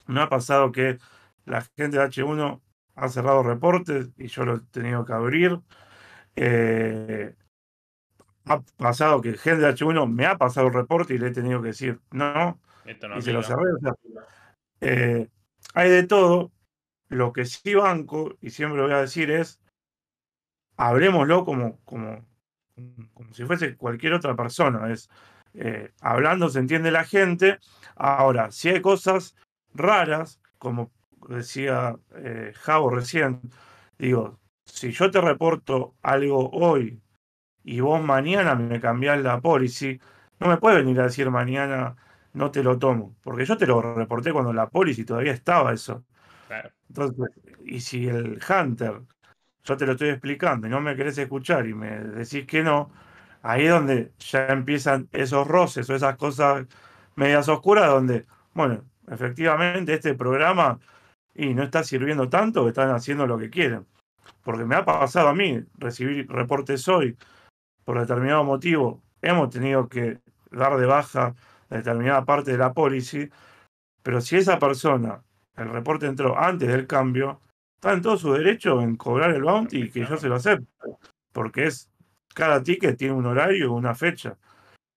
me ha pasado que la gente de H1 ha cerrado reportes y yo lo he tenido que abrir eh, ha pasado que gdh de H1 me ha pasado el reporte y le he tenido que decir no. y eh, hay de todo. Lo que sí banco, y siempre lo voy a decir, es hablemoslo como, como, como si fuese cualquier otra persona. Es eh, hablando se entiende la gente. Ahora, si hay cosas raras, como decía Javo recién, digo, si yo te reporto algo hoy y vos mañana me cambiás la policy, no me puede venir a decir mañana no te lo tomo, porque yo te lo reporté cuando la policy todavía estaba eso. Entonces, y si el Hunter, yo te lo estoy explicando y no me querés escuchar y me decís que no, ahí es donde ya empiezan esos roces o esas cosas medias oscuras donde, bueno, efectivamente este programa y no está sirviendo tanto, están haciendo lo que quieren porque me ha pasado a mí recibir reportes hoy por determinado motivo. Hemos tenido que dar de baja determinada parte de la policy, pero si esa persona, el reporte entró antes del cambio, está en todo su derecho en cobrar el bounty y que yo se lo acepto, porque es cada ticket tiene un horario, una fecha.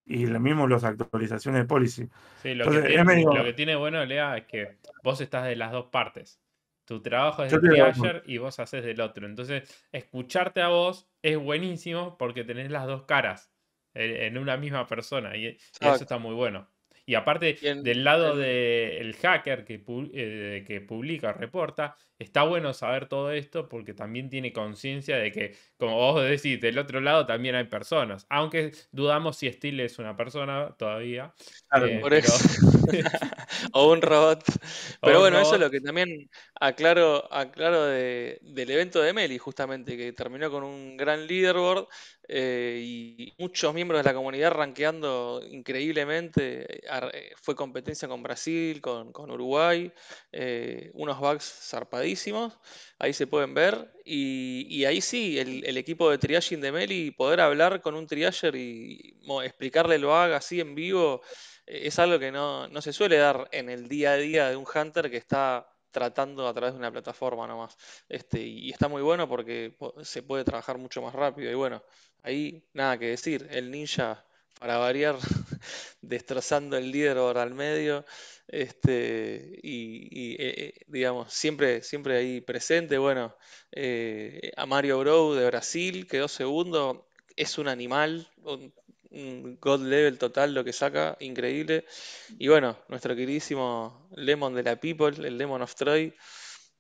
Y lo mismo las actualizaciones de policy. Sí, lo, que, tiene, lo que tiene bueno, Lea, es que vos estás de las dos partes. Tu trabajo es de ayer y vos haces del otro. Entonces, escucharte a vos es buenísimo porque tenés las dos caras en, una misma persona y, eso está muy bueno. Y aparte, del lado del hacker que, publica eh, que publica, reporta, está bueno saber todo esto porque también tiene conciencia de que, como vos decís, del otro lado también hay personas. Aunque dudamos si Steele es una persona todavía. Claro, eh, por eso. o un robot. Pero bueno, eso es lo que también aclaro, aclaro del evento de Meli, justamente, que terminó con un gran leaderboard eh, y muchos miembros de la comunidad rankeando increíblemente. Eh, fue competencia con Brasil, con, Uruguay, unos bugs zarpaditos ahí se pueden ver, y, ahí sí, el, equipo de triaging de Meli, poder hablar con un triager y, explicarle lo haga así en vivo, eh, es algo que no, se suele dar en el día a día de un hunter que está tratando a través de una plataforma nomás. Este, y está muy bueno porque se puede trabajar mucho más rápido. Y bueno, ahí nada que decir, el ninja para variar, destrozando el líder ahora al medio, este, y, eh, eh, digamos, siempre, siempre ahí presente. Bueno, eh, a Mario Brou de Brasil quedó segundo, es un animal, un, God level total lo que saca, increíble. Y bueno, nuestro queridísimo Lemon de la People, el Lemon of Troy.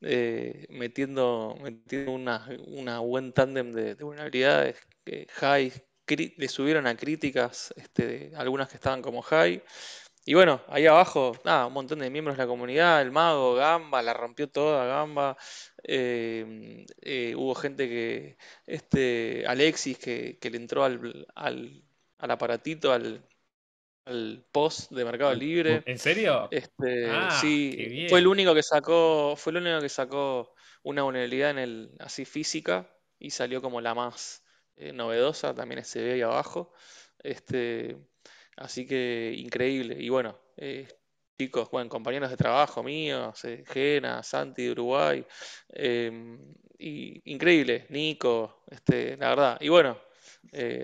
metiendo, metiendo una, buen tándem de, de vulnerabilidades, High, le subieron a críticas, este, algunas que estaban como high. Y bueno, ahí abajo, nada, un montón de miembros de la comunidad, el mago, Gamba, la rompió toda, Gamba. Em, eh, hubo gente que, este, Alexis, que, que le entró al, al, al aparatito, al, post de Mercado Libre. ¿En serio? Este, ah, sí, fue el único que sacó, fue el único que sacó una vulnerabilidad en el así física y salió como la más eh, novedosa, también se ve ahí abajo. Este, así que increíble. Y bueno, eh, chicos, bueno, compañeros de trabajo míos, eh, Jena, Santi de Uruguay, em, y, increíble, Nico, este, la verdad. Y bueno,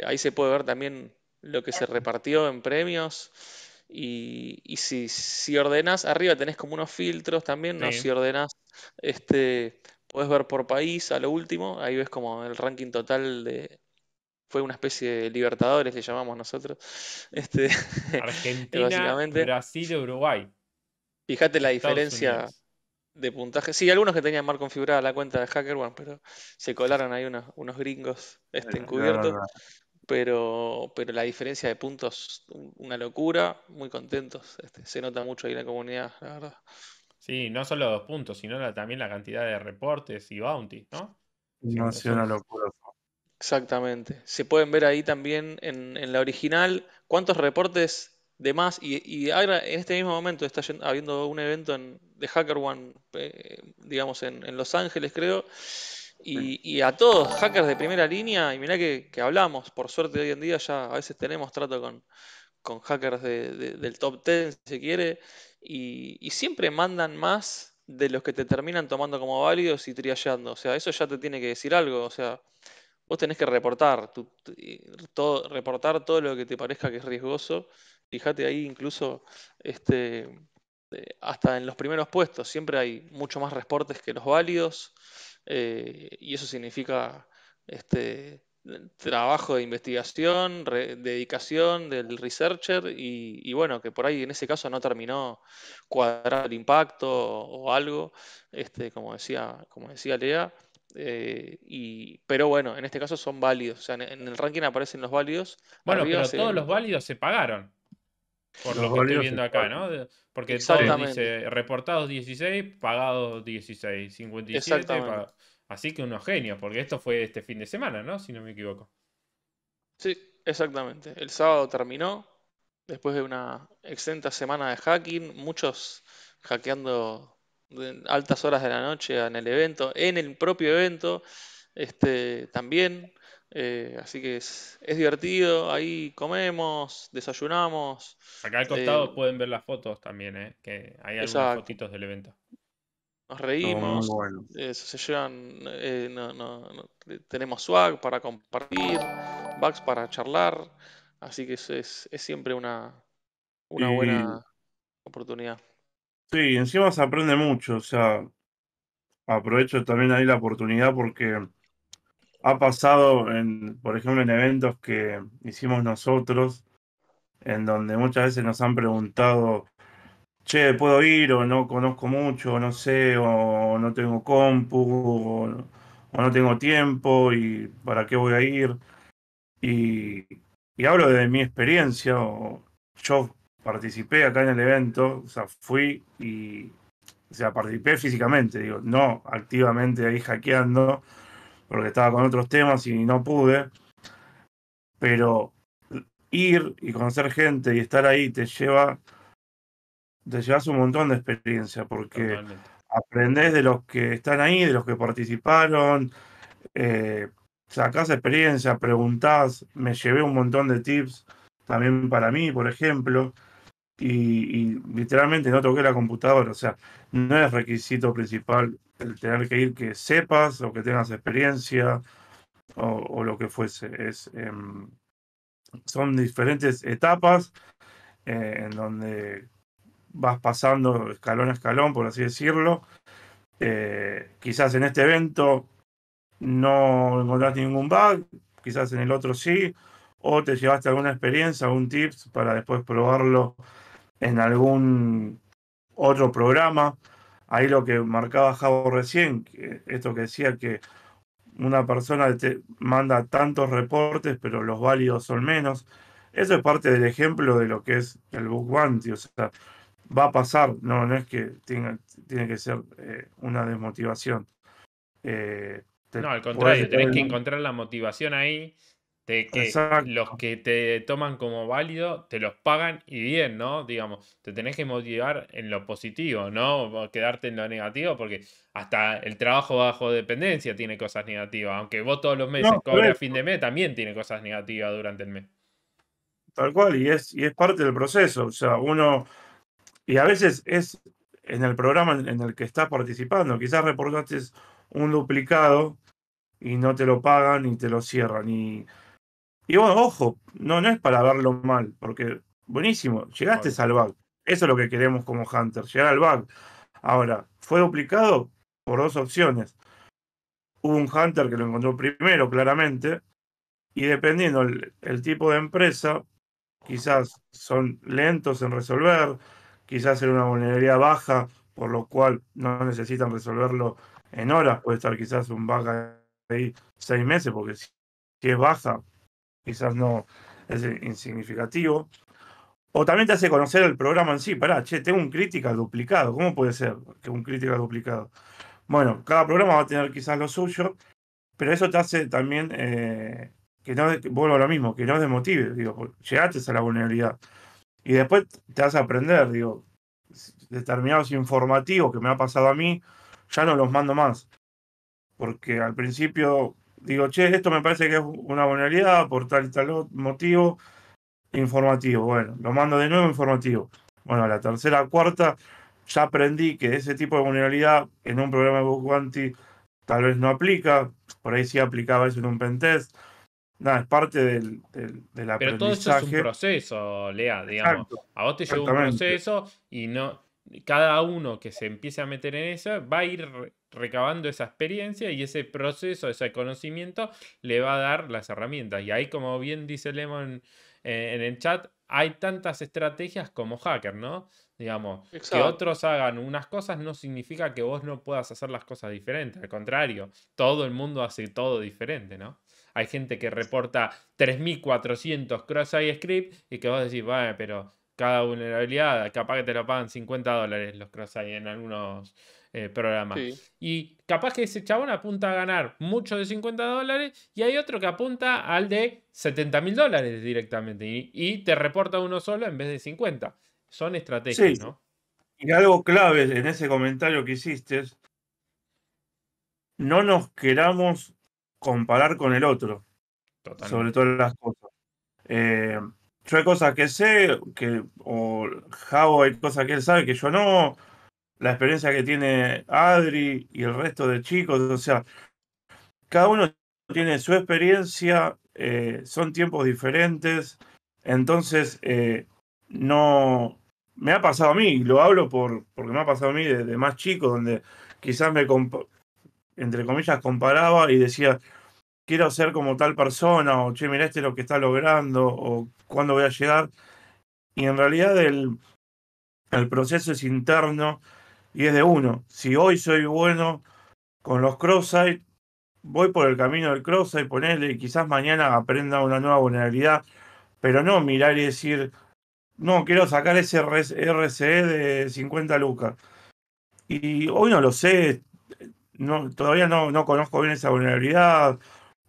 ahí se puede ver también lo que se repartió en premios. Y, si, si, ordenás, arriba tenés como unos filtros también, Si ordenás, este, podés ver por país a lo último, ahí ves como el ranking total de, fue una especie de libertadores, le llamamos nosotros. Este, Argentina, básicamente. Brasil, Uruguay. Fíjate la diferencia de puntaje. Sí, algunos que tenían mal configurada la cuenta de Hacker One, pero se colaron ahí unos, gringos este, eh, encubiertos. Pero, pero la diferencia de puntos, una locura, muy contentos. Este, se nota mucho ahí en la comunidad, la verdad. Sí, no solo dos puntos, sino también la cantidad de reportes y bounty, ¿no? No, ha una locura, Exactamente. Se pueden ver ahí también en, la original cuántos reportes de más. Y, ahora, en este mismo momento, está habiendo un evento de HackerOne, eh, digamos, en, Los Ángeles, creo. Y, a todos, hackers de primera línea, y mirá que, hablamos, por suerte hoy en día ya a veces tenemos trato con, hackers del top ten, si se quiere, y, siempre mandan más de los que te terminan tomando como válidos y triallando, O sea, eso ya te tiene que decir algo. O sea, vos tenés que reportar, todo, reportar todo lo que te parezca que es riesgoso. Fíjate ahí incluso este, eh, hasta en los primeros puestos, siempre hay mucho más reportes que los válidos eh, y eso significa este, trabajo de investigación, dedicación del researcher y, bueno, que por ahí en ese caso no terminó cuadrar el impacto o, algo, este, como, decía, como decía Lea. Eh, y, pero bueno, en este caso son válidos. O sea, en, el ranking aparecen los válidos. Bueno, pero todos los válidos se pagaron. Por lo que estoy viendo acá, ¿no? Porque todos dice reportados 16, pagados 16, 57. Así que unos genios, porque esto fue este fin de semana, ¿no? Si no me equivoco. Sí, exactamente. El sábado terminó, después de una exenta semana de hacking, muchos hackeando altas horas de la noche en el evento, en el propio evento este, también. Eh, así que es, es, divertido, ahí comemos, desayunamos. Acá al costado eh, pueden ver las fotos también, eh, que hay algunas fotitos del evento. Nos reímos, eh, no, no, tenemos swag para compartir, bugs para charlar, así que es, es, es siempre una, una buena oportunidad. Sí, encima se aprende mucho, o sea, aprovecho también ahí la oportunidad porque ha pasado, en, por ejemplo, en eventos que hicimos nosotros, en donde muchas veces nos han preguntado, che, ¿puedo ir? o no conozco mucho, o no sé, o no tengo compu, o no, tengo tiempo, y para qué voy a ir. Y, y hablo de mi experiencia, o yo participé acá en el evento, o sea, fui y, o sea, participé físicamente, digo, no activamente ahí hackeando, porque estaba con otros temas y no pude, pero ir y conocer gente y estar ahí te lleva, te llevas un montón de experiencia, porque aprendes aprendés de los que están ahí, de los que participaron, eh, sacás experiencia, preguntas me llevé un montón de tips también para mí, por ejemplo y, literalmente no toqué la computadora. O sea, no es requisito principal el tener que ir que sepas o que tengas experiencia o, lo que fuese. Es, em, son diferentes etapas eh, en donde vas pasando escalón a escalón, por así decirlo. Eh, quizás en este evento no encontraste ningún bug, quizás en el otro sí, o te llevaste alguna experiencia, algún tips para después probarlo en algún otro programa. Ahí lo que marcaba Javo recién, esto que decía que una persona te manda tantos reportes, pero los válidos son menos. Eso es parte del ejemplo de lo que es el Book Bounty. O sea, va a pasar, no, no es que tenga, tiene que ser eh, una desmotivación. Eh, no, al contrario, tenés que encontrar la motivación ahí de que los que te toman como válido te los pagan y bien, ¿no? Digamos, te tenés que motivar en lo positivo, ¿no? quedarte en lo negativo, porque hasta el trabajo bajo dependencia tiene cosas negativas. Aunque vos todos los meses cobras a fin de mes, también tiene cosas negativas durante el mes. Tal cual, y es, y es parte del proceso. O sea, uno. Y a veces es en el programa en el que estás participando. Quizás reportaste un duplicado y no te lo pagan y te lo cierran. Y y bueno, ojo, no, no es para verlo mal, porque buenísimo, llegaste al bug. Eso es lo que queremos como Hunter, llegar al bug. Ahora, fue duplicado por dos opciones. Hubo un Hunter que lo encontró primero, claramente, y dependiendo el, tipo de empresa, quizás son lentos en resolver, quizás en una vulnerabilidad baja, por lo cual no necesitan resolverlo en horas, puede estar quizás un bug ahí seis meses, porque si es baja, quizás no es insignificativo. O también te hace conocer el programa en sí. Pará, che, tengo un crítica duplicado. ¿Cómo puede ser que un crítica duplicado? Bueno, cada programa va a tener quizás lo suyo, pero eso te hace también eh, que no, vuelvo a lo mismo, que no desmotive, digo, llegaste a la vulnerabilidad. Y después te vas a aprender, digo, determinados informativos que me ha pasado a mí, ya no los mando más. Porque al principio digo, che, esto me parece que es una vulnerabilidad por tal y tal motivo, informativo. Bueno, lo mando de nuevo informativo. Bueno, la tercera, cuarta, ya aprendí que ese tipo de vulnerabilidad en un programa de Bug tal vez no aplica, por ahí sí aplicaba eso en un pentest. Nada, es parte del, del, del aprendizaje. Pero todo eso es un proceso, Lea, digamos. a vos te llegó un proceso y no cada uno que se empiece a meter en eso va a ir recabando esa experiencia y ese proceso, ese conocimiento le va a dar las herramientas. Y ahí, como bien dice Lemon eh, en el chat, hay tantas estrategias como hacker, ¿no? Digamos, que otros hagan unas cosas no significa que vos no puedas hacer las cosas diferentes. Al contrario, todo el mundo hace todo diferente, ¿no? Hay gente que reporta 3.400 cross-site script y que vos decís, vale, pero cada vulnerabilidad, capaz que te lo pagan 50 dólares los cross hay en algunos eh, programas. Y capaz que ese chabón apunta a ganar mucho de 50 dólares y hay otro que apunta al de 70 mil dólares directamente y, te reporta uno solo en vez de 50. Son estrategias, ¿no? Y algo clave en ese comentario que hiciste es, no nos queramos comparar con el otro. Sobre todas las cosas. Eh, yo hay cosas que sé, que, o Javo hay cosas que él sabe que yo no, la experiencia que tiene Adri y el resto de chicos, o sea, cada uno tiene su experiencia, eh, son tiempos diferentes, entonces eh, no me ha pasado a mí, lo hablo por, porque me ha pasado a mí desde más chico, donde quizás me, entre comillas, comparaba y decía, quiero ser como tal persona, o che, mira este es lo que está logrando, o cuándo voy a llegar. Y en realidad el, el proceso es interno y es de uno. Si hoy soy bueno con los cross-site, voy por el camino del cross-site, ponerle, y quizás mañana aprenda una nueva vulnerabilidad, pero no mirar y decir, no, quiero sacar ese RCE de 50 lucas. Y hoy no lo sé, no, todavía no, no conozco bien esa vulnerabilidad,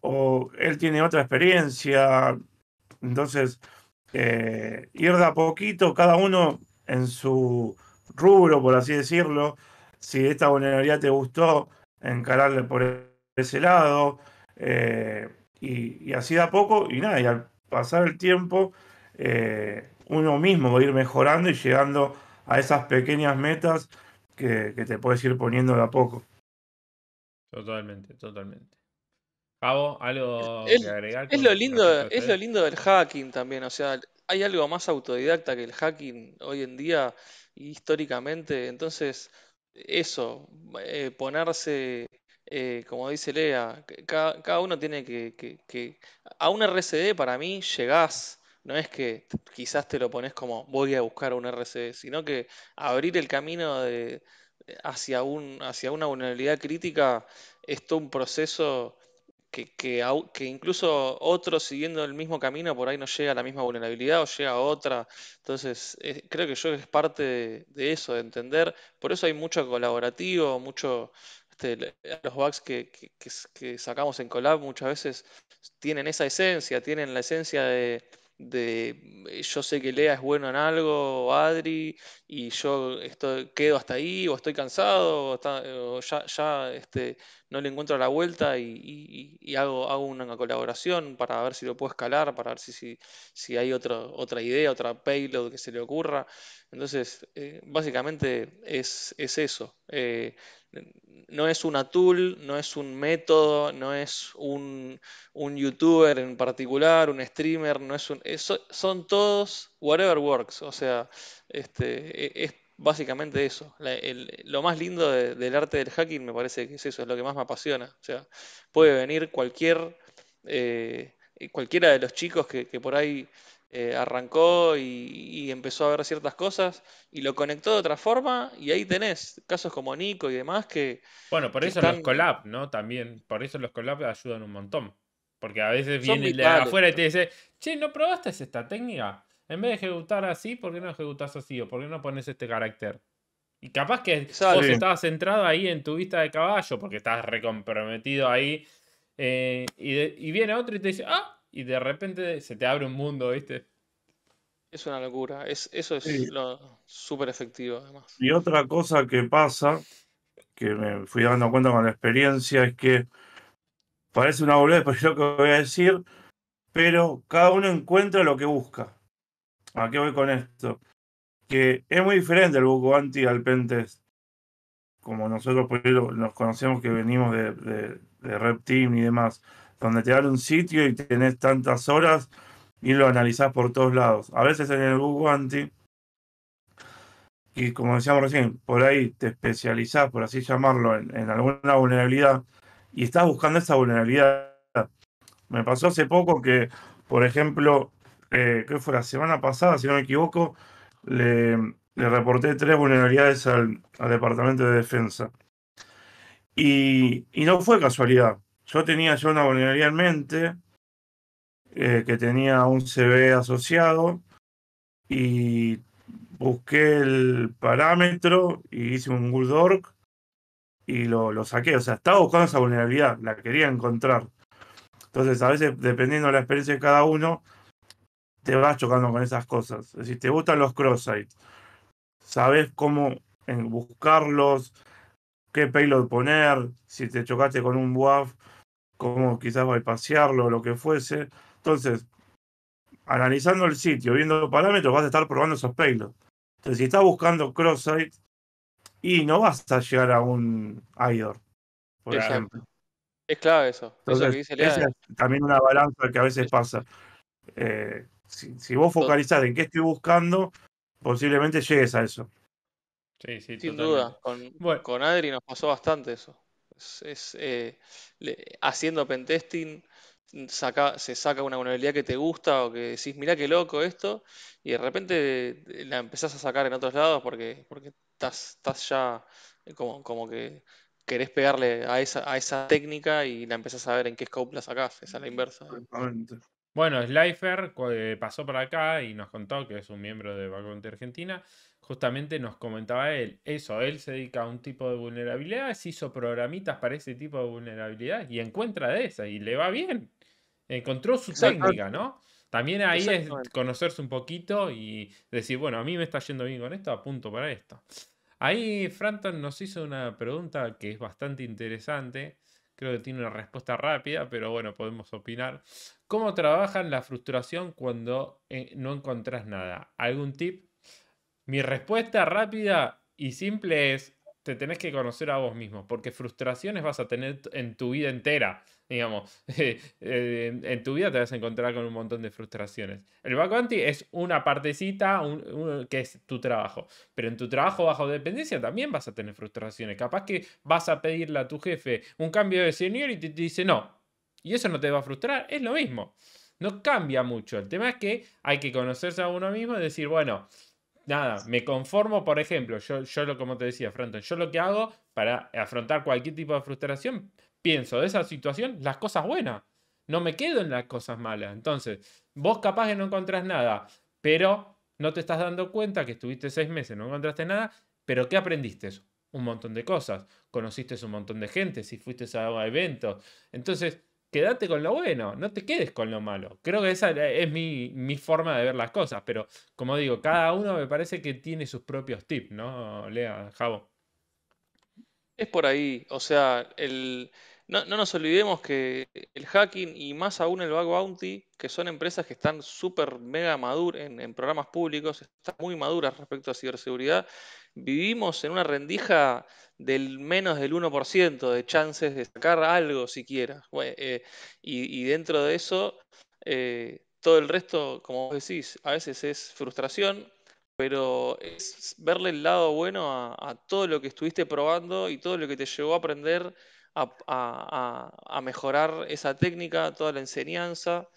o él tiene otra experiencia. Entonces, eh, ir de a poquito, cada uno en su rubro, por así decirlo, si esta vulnerabilidad te gustó, encararle por ese lado, eh, y, así de a poco, y nada, y al pasar el tiempo, eh, uno mismo va a ir mejorando y llegando a esas pequeñas metas que, que te puedes ir poniendo de a poco. Totalmente, totalmente algo es, Es lo, lindo, es lo lindo del hacking también, o sea, hay algo más autodidacta que el hacking hoy en día históricamente, entonces eso, eh, ponerse, eh, como dice Lea, cada, uno tiene que, que, A un RCD para mí llegás, no es que quizás te lo pones como voy a buscar un RCD, sino que abrir el camino de, hacia, un, hacia una vulnerabilidad crítica es todo un proceso que, que, incluso otro siguiendo el mismo camino por ahí no llega a la misma vulnerabilidad o llega a otra. Entonces, eh, creo que yo es parte de, eso, de entender. Por eso hay mucho colaborativo, mucho. Este, los bugs que, que, sacamos en Collab muchas veces tienen esa esencia, tienen la esencia de, de eh, yo sé que Lea es bueno en algo, Adri, y yo estoy, quedo hasta ahí, o estoy cansado, o, ya, este, no le encuentro la vuelta y, hago, una colaboración para ver si lo puedo escalar, para ver si, si, hay otra idea, otra payload que se le ocurra. Entonces, eh, básicamente es, es eso. Eh, no es una tool, no es un método, no es un, youtuber en particular, un streamer, no es un. son todos whatever works. O sea, este, e, es básicamente eso. lo más lindo del arte del hacking me parece que es eso, es lo que más me apasiona. O sea, puede venir cualquier. Eh, cualquiera de los chicos que, que por ahí eh, arrancó y, empezó a ver ciertas cosas y lo conectó de otra forma y ahí tenés casos como Nico y demás que... Bueno, por eso los collab, ¿no? También, por eso los collabs ayudan un montón. Porque a veces viene afuera y te dice, che, ¿no probaste esta técnica? En vez de ejecutar así, ¿por qué no ejecutas así? ¿O por qué no pones este carácter? Y capaz que vos estabas centrado ahí en tu vista de caballo, porque estás recomprometido ahí. Eh, y, y viene otro y te dice, ah, y de repente se te abre un mundo, ¿viste? Es una locura, es, eso es lo súper efectivo además. Y otra cosa que pasa, que me fui dando cuenta con la experiencia, es que parece una boludez, pero yo lo que voy a decir, pero cada uno encuentra lo que busca. ¿A qué voy con esto? Que es muy diferente el buco anti al Como nosotros por nos conocemos que venimos de, de, de Rep Team y demás donde te dan un sitio y tenés tantas horas y lo analizás por todos lados. A veces en el Google Anti, y como decíamos recién, por ahí te especializás, por así llamarlo, en, alguna vulnerabilidad y estás buscando esa vulnerabilidad. Me pasó hace poco que, por ejemplo, eh, que fue la semana pasada, si no me equivoco, le, reporté tres vulnerabilidades al, Departamento de Defensa. y, no fue casualidad, yo tenía yo una vulnerabilidad en mente, eh, que tenía un CV asociado, y busqué el parámetro y hice un Google y lo, saqué. O sea, estaba buscando esa vulnerabilidad, la quería encontrar. Entonces, a veces, dependiendo de la experiencia de cada uno, te vas chocando con esas cosas. Es decir, te gustan los cross-sites, sabes cómo buscarlos, qué payload poner, si te chocaste con un WAF cómo quizás bypasearlo o lo que fuese. Entonces, analizando el sitio, viendo los parámetros, vas a estar probando esos payloads. Entonces, si estás buscando cross-site, y no vas a llegar a un IDOR, por ejemplo. Es clave eso. esa es también una balanza que a veces pasa. Eh, si, vos focalizás en qué estoy buscando, posiblemente llegues a eso. Sí, sí, Sin duda, con Adri nos pasó bastante eso. Eh, haciendo pentesting se saca una vulnerabilidad que te gusta o que decís, mirá qué loco esto, y de repente eh, la empezás a sacar en otros lados porque, porque estás, ya eh, como, que querés pegarle a esa, a esa técnica y la empezás a ver en qué scope la sacás, es a la inversa. Bueno, Slifer pasó por acá y nos contó que es un miembro de de Argentina justamente nos comentaba él eso, él se dedica a un tipo de vulnerabilidades, hizo programitas para ese tipo de vulnerabilidad y encuentra de esa y le va bien. Encontró su técnica, ¿no? También ahí es conocerse un poquito y decir, bueno, a mí me está yendo bien con esto, apunto para esto. Ahí Franton nos hizo una pregunta que es bastante interesante. Creo que tiene una respuesta rápida, pero bueno, podemos opinar. ¿Cómo trabajan la frustración cuando eh, no encontrás nada? ¿Algún tip mi respuesta rápida y simple es, te tenés que conocer a vos mismo, porque frustraciones vas a tener en tu vida entera, digamos. Eh, en tu vida te vas a encontrar con un montón de frustraciones. El banco anti es una partecita que es tu trabajo, pero en tu trabajo bajo dependencia también vas a tener frustraciones. Capaz que vas a pedirle a tu jefe un cambio de senior y te dice no. Y eso no te va a frustrar, es lo mismo. No cambia mucho. El tema es que hay que conocerse a uno mismo y decir, bueno, nada, me conformo, por ejemplo, yo, yo lo, como te decía, Franton, yo lo que hago para afrontar cualquier tipo de frustración, pienso de esa situación las cosas buenas. No me quedo en las cosas malas. Entonces, vos capaz que no encontrás nada, pero no te estás dando cuenta que estuviste seis meses, no encontraste nada, pero ¿qué aprendiste? Un montón de cosas. Conociste un montón de gente, si fuiste a eventos. Entonces, quédate con lo bueno, no te quedes con lo malo. Creo que esa es mi, forma de ver las cosas, pero como digo, cada uno me parece que tiene sus propios tips, ¿no, Lea, Javo? Es por ahí, o sea, el... no, nos olvidemos que el hacking y más aún el bug bounty, que son empresas que están súper mega maduras en, en programas públicos, están muy maduras respecto a ciberseguridad, vivimos en una rendija del menos del 1% de chances de sacar algo siquiera. Eh, y, dentro de eso, eh, todo el resto, como vos decís, a veces es frustración, pero es verle el lado bueno a, todo lo que estuviste probando y todo lo que te llevó a aprender a mejorar esa técnica, toda la enseñanza.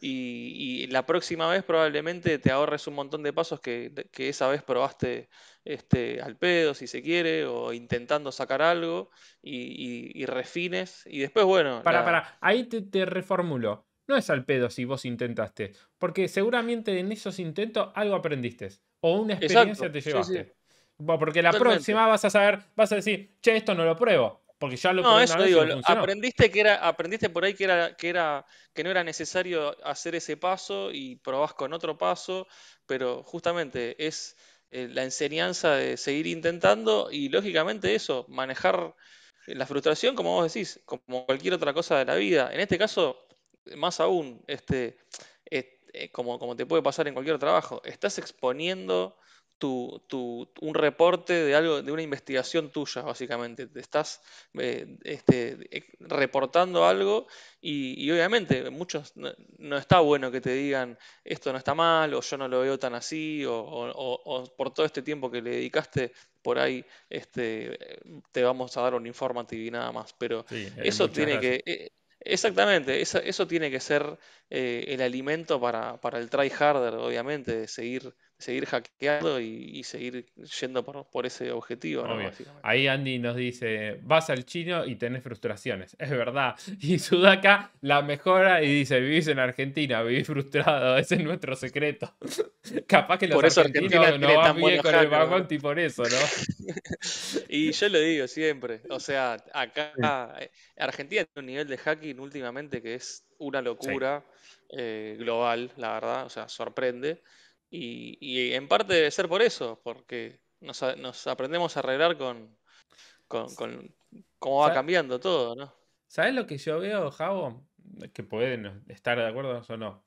Y, la próxima vez probablemente te ahorres un montón de pasos que, esa vez probaste este, al pedo, si se quiere, o intentando sacar algo y, refines. Y después, bueno. Para, para, ahí te, reformulo. No es al pedo si vos intentaste, porque seguramente en esos intentos algo aprendiste o una experiencia te llevaste. Porque la próxima vas a saber, vas a decir, che, esto no lo pruebo. Porque ya lo No, eso digo, aprendiste que era, aprendiste por ahí que era, que era, que no era necesario hacer ese paso y probás con otro paso, pero justamente es eh, la enseñanza de seguir intentando y lógicamente eso, manejar eh, la frustración, como vos decís, como cualquier otra cosa de la vida. En este caso, más aún, este, eh, como, como te puede pasar en cualquier trabajo, estás exponiendo tu, un reporte de algo, de una investigación tuya, básicamente. Te estás eh, este, eh, reportando algo y, obviamente muchos no, está bueno que te digan esto no está mal o yo no lo veo tan así o, por todo este tiempo que le dedicaste por ahí este, eh, te vamos a dar un informativo y nada más. Pero eso tiene que... Exactamente, eso, tiene que ser el alimento para, para el try harder, obviamente, de seguir seguir hackeando y, seguir yendo por, ese objetivo. Ahí Andy nos dice, vas al chino y tenés frustraciones. Es verdad. Y Sudaka la mejora y dice, vivís en Argentina, vivís frustrado, ese es nuestro secreto. Capaz que los por argentinos no bien con el vagón y por eso, ¿no? y yo lo digo siempre. O sea, acá eh, Argentina tiene un nivel de hacking últimamente que es una locura eh, global, la verdad. O sea, sorprende. Y, en parte debe ser por eso, porque nos, aprendemos a arreglar con, con cómo va cambiando todo, ¿no? ¿Sabes lo que yo veo, Javo? Que pueden estar de acuerdo o no.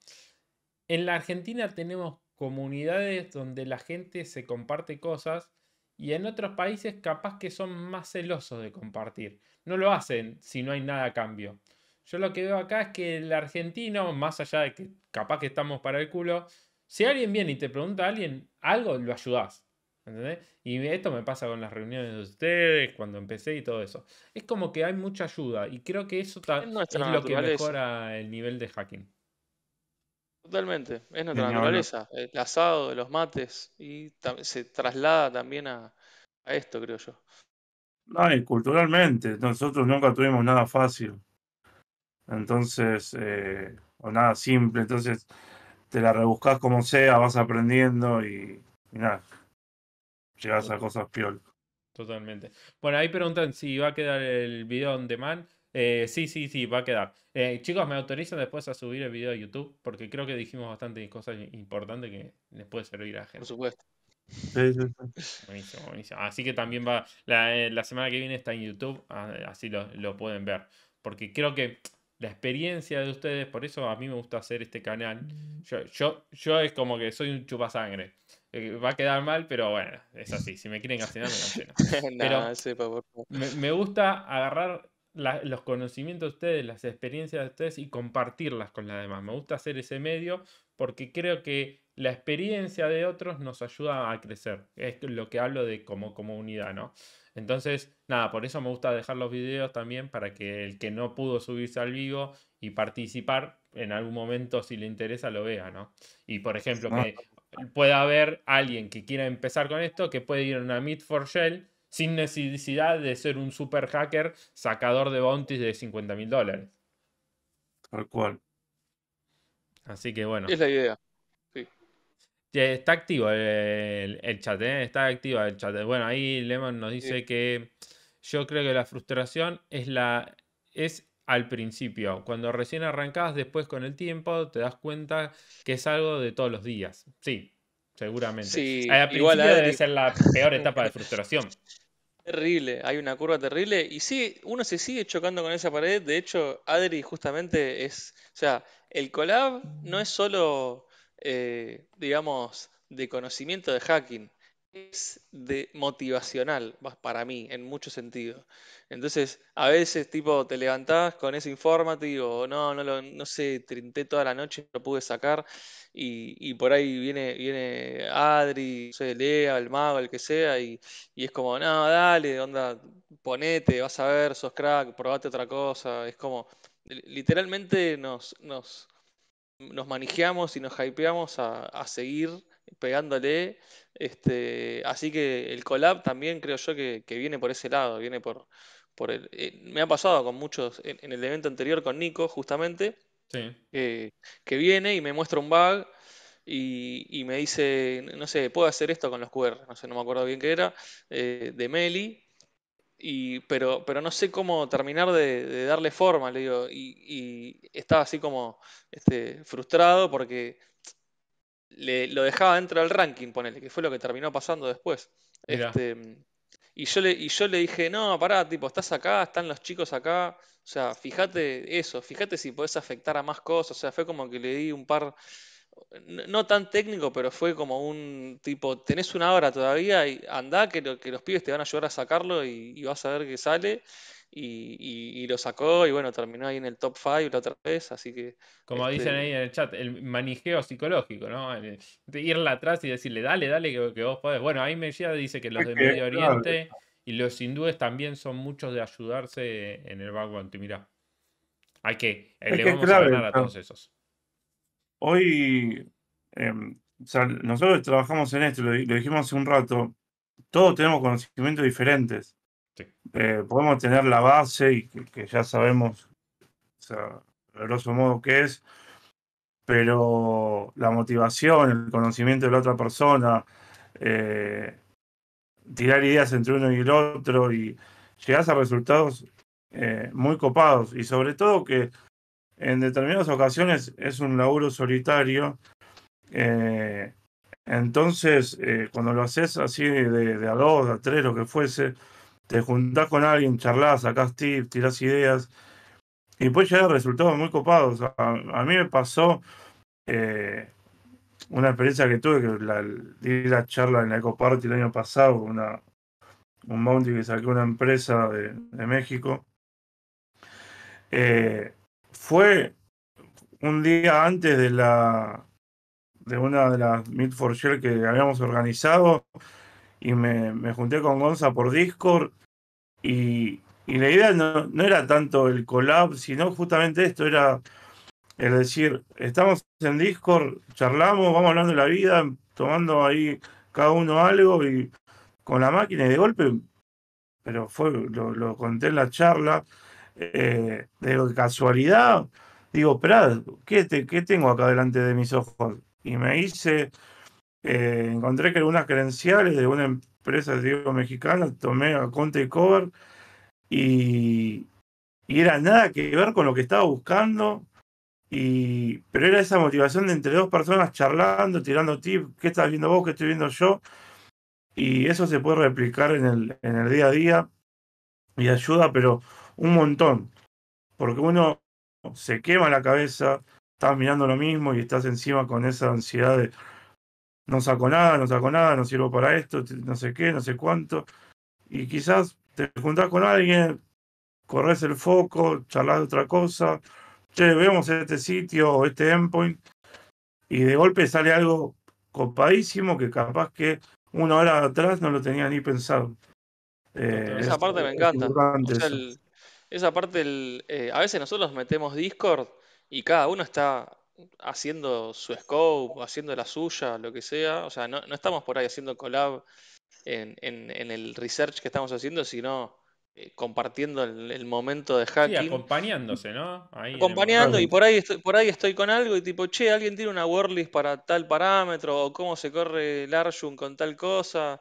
En la Argentina tenemos comunidades donde la gente se comparte cosas y en otros países capaz que son más celosos de compartir. No lo hacen si no hay nada a cambio. Yo lo que veo acá es que el argentino, más allá de que capaz que estamos para el culo, si alguien viene y te pregunta a alguien algo, lo ayudás. Y esto me pasa con las reuniones de ustedes, cuando empecé y todo eso. Es como que hay mucha ayuda y creo que eso es, lo que mejora el nivel de hacking. Totalmente, es nuestra naturaleza. El asado, los mates, y se traslada también a, esto, creo yo. culturalmente, nosotros nunca tuvimos nada fácil. Entonces, eh, o nada simple. Entonces, te la rebuscas como sea, vas aprendiendo y, nada, llegas a cosas piol. Totalmente. Bueno, ahí preguntan si va a quedar el video on demand. Eh, sí, sí, sí, va a quedar. Eh, chicos, ¿me autorizan después a subir el video a YouTube? Porque creo que dijimos bastante cosas importantes que les puede servir a la gente. Por supuesto. Sí, sí, Buenísimo, Así que también va, eh, la, semana que viene está en YouTube, ah, así lo, lo pueden ver. Porque creo que la experiencia de ustedes, por eso a mí me gusta hacer este canal. Mm. Yo, yo, es como que soy un chupasangre. Eh, va a quedar mal, pero bueno, es así. Si me quieren castigar, me castigan. pero Me, gusta agarrar los conocimientos de ustedes, las experiencias de ustedes y compartirlas con las demás. Me gusta hacer ese medio porque creo que la experiencia de otros nos ayuda a crecer. Es lo que hablo de como comunidad, ¿no? Entonces, nada, por eso me gusta dejar los videos también para que el que no pudo subirse al vivo y participar, en algún momento si le interesa lo vea, ¿no? Y por ejemplo, ah. que pueda haber alguien que quiera empezar con esto, que puede ir a una Meet for Shell sin necesidad de ser un super hacker sacador de bounties de 50 mil dólares. Tal cual. Así que bueno. Es la idea. Está activo el, chat, ¿eh? está activo el chat. Bueno, ahí Lemon nos dice que yo creo que la frustración es la es al principio. Cuando recién arrancás, después con el tiempo te das cuenta que es algo de todos los días. Sí, seguramente. Sí, igual debe ser la peor etapa de frustración. Terrible, hay una curva terrible y sí, uno se sigue chocando con esa pared. De hecho, Adri justamente es, o sea, el collab no es solo eh, digamos, de conocimiento de hacking, es de motivacional para mí, en muchos sentidos. Entonces, a veces, tipo, te levantás con ese informativo, no, no, lo, no sé, trinté toda la noche, no lo pude sacar. Y, por ahí viene, viene Adri, no sé, Lea, el mago, el que sea, y, y, es como, no, dale, onda, ponete, vas a ver, sos crack, probate otra cosa. Es como, literalmente nos, nos nos manejamos y nos hypeamos a, seguir pegándole. Este, así que el collab también creo yo que, viene por ese lado, viene por, por el. Eh, me ha pasado con muchos, en, el evento anterior con Nico, justamente, que viene y me muestra un bug. Y, me dice, no sé, puedo hacer esto con los QR, no sé, no me acuerdo bien qué era, eh, de Meli, pero, pero no sé cómo terminar de, darle forma, le digo. Y, y estaba así como este, frustrado porque le, lo dejaba dentro del ranking, ponele, que fue lo que terminó pasando después. Este, y, yo le, y yo le dije, no, pará, tipo, estás acá, están los chicos acá. O sea, fíjate eso, fíjate si puedes afectar a más cosas. O sea, fue como que le di un par no tan técnico, pero fue como un tipo, tenés una hora todavía y andá que, los pibes te van a ayudar a sacarlo y, vas a ver que sale. Y, lo sacó y bueno, terminó ahí en el top 5 la otra vez, así que... Como este, dicen ahí en el chat, el manijeo psicológico, ¿no? irle atrás y decirle, dale, dale, que, vos podés. Bueno, ahí Mejía dice que los de Medio Oriente y los hindúes también son muchos de ayudarse en el background, mirá. Hay que, eh, le vamos a ganar a todos esos hoy, em, nosotros trabajamos en esto, lo, dijimos hace un rato, todos tenemos conocimientos diferentes. Eh, podemos tener la base y que, ya sabemos, o sea, grosso modo que es, pero la motivación, el conocimiento de la otra persona, eh, tirar ideas entre uno y el otro y llegas a resultados eh, muy copados y sobre todo que en determinadas ocasiones es un laburo solitario. Eh, entonces, eh, cuando lo haces así de, a dos, a tres, lo que fuese, te juntás con alguien, charlas, sacás tips, tirás ideas y puedes llegar a resultados muy copados. A, mí me pasó eh, una experiencia que tuve, que di la charla en la EcoParty el año pasado, una, un bounty que saqué una empresa de, México fue un día antes de la de una de las Meet for Share que habíamos organizado y me, me junté con Gonza por Discord y, la idea no, era tanto el collab, sino justamente esto, era el decir, estamos en Discord, charlamos, vamos hablando de la vida, tomando ahí cada uno algo y con la máquina y de golpe, pero fue, lo, lo conté en la charla, eh, de casualidad, digo, Prad, ¿qué, tengo acá delante de mis ojos? Y me hice, eh, encontré que algunas credenciales de una empresa, digo, mexicana, tomé a Conte Cover y, era nada que ver con lo que estaba buscando. Y, pero era esa motivación de entre dos personas charlando, tirando tips, qué estás viendo vos, qué estoy viendo yo. Y eso se puede replicar en el, en el día a día y ayuda, pero un montón. Porque uno se quema la cabeza, estás mirando lo mismo y estás encima con esa ansiedad de no saco nada, no saco nada, no sirvo para esto, no sé qué, no sé cuánto. Y quizás te juntás con alguien, corres el foco, charlas de otra cosa, che, vemos este sitio o este endpoint, y de golpe sale algo copadísimo que capaz que una hora atrás no lo tenía ni pensado. esa eh, parte me encanta. Esa parte, eh, a veces nosotros metemos Discord y cada uno está haciendo su scope, haciendo la suya, lo que sea. O sea, no, estamos por ahí haciendo collab en, en, el research que estamos haciendo, sino eh, compartiendo el, momento de hacking. Y acompañándose, ¿no? acompañando y por ahí, estoy, por ahí estoy con algo y tipo, che, alguien tiene una wordlist para tal parámetro o cómo se corre el Arjun con tal cosa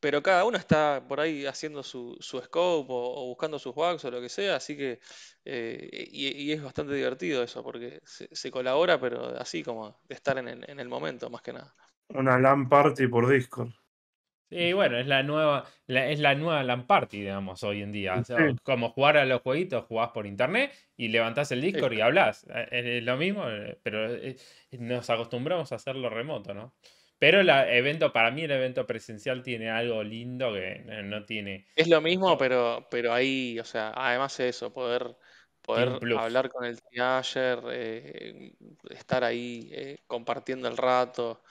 pero cada uno está por ahí haciendo su, su scope o, buscando sus bugs o lo que sea, así que eh, y, es bastante divertido eso, porque se, colabora, pero así como de estar en, el momento, más que nada. Una LAN party por Discord. Sí, bueno, es la nueva, es la nueva LAN party, digamos, hoy en día. como jugar a los jueguitos, jugás por internet y levantás el Discord y hablas eh, Es lo mismo, eh, pero nos acostumbramos a hacerlo remoto, ¿no? Pero el evento, para mí el evento presencial tiene algo lindo que no tiene. Es lo mismo, eh, pero, pero ahí, o sea, además de eso, poder, poder hablar con el teenager, eh, estar ahí eh, compartiendo el rato,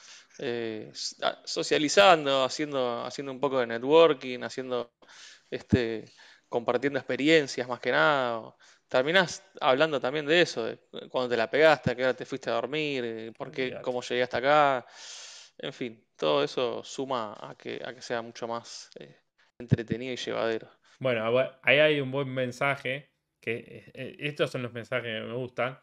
ah, socializando, haciendo, haciendo un poco de networking, haciendo este, compartiendo experiencias más que nada. terminas hablando también de eso, de cuando te la pegaste, a qué hora te fuiste a dormir, por cómo llegué hasta acá. En fin, todo eso suma a que, sea mucho más eh, entretenido y llevadero. Bueno, ahí hay un buen mensaje, que eh, eh, estos son los mensajes que me gustan,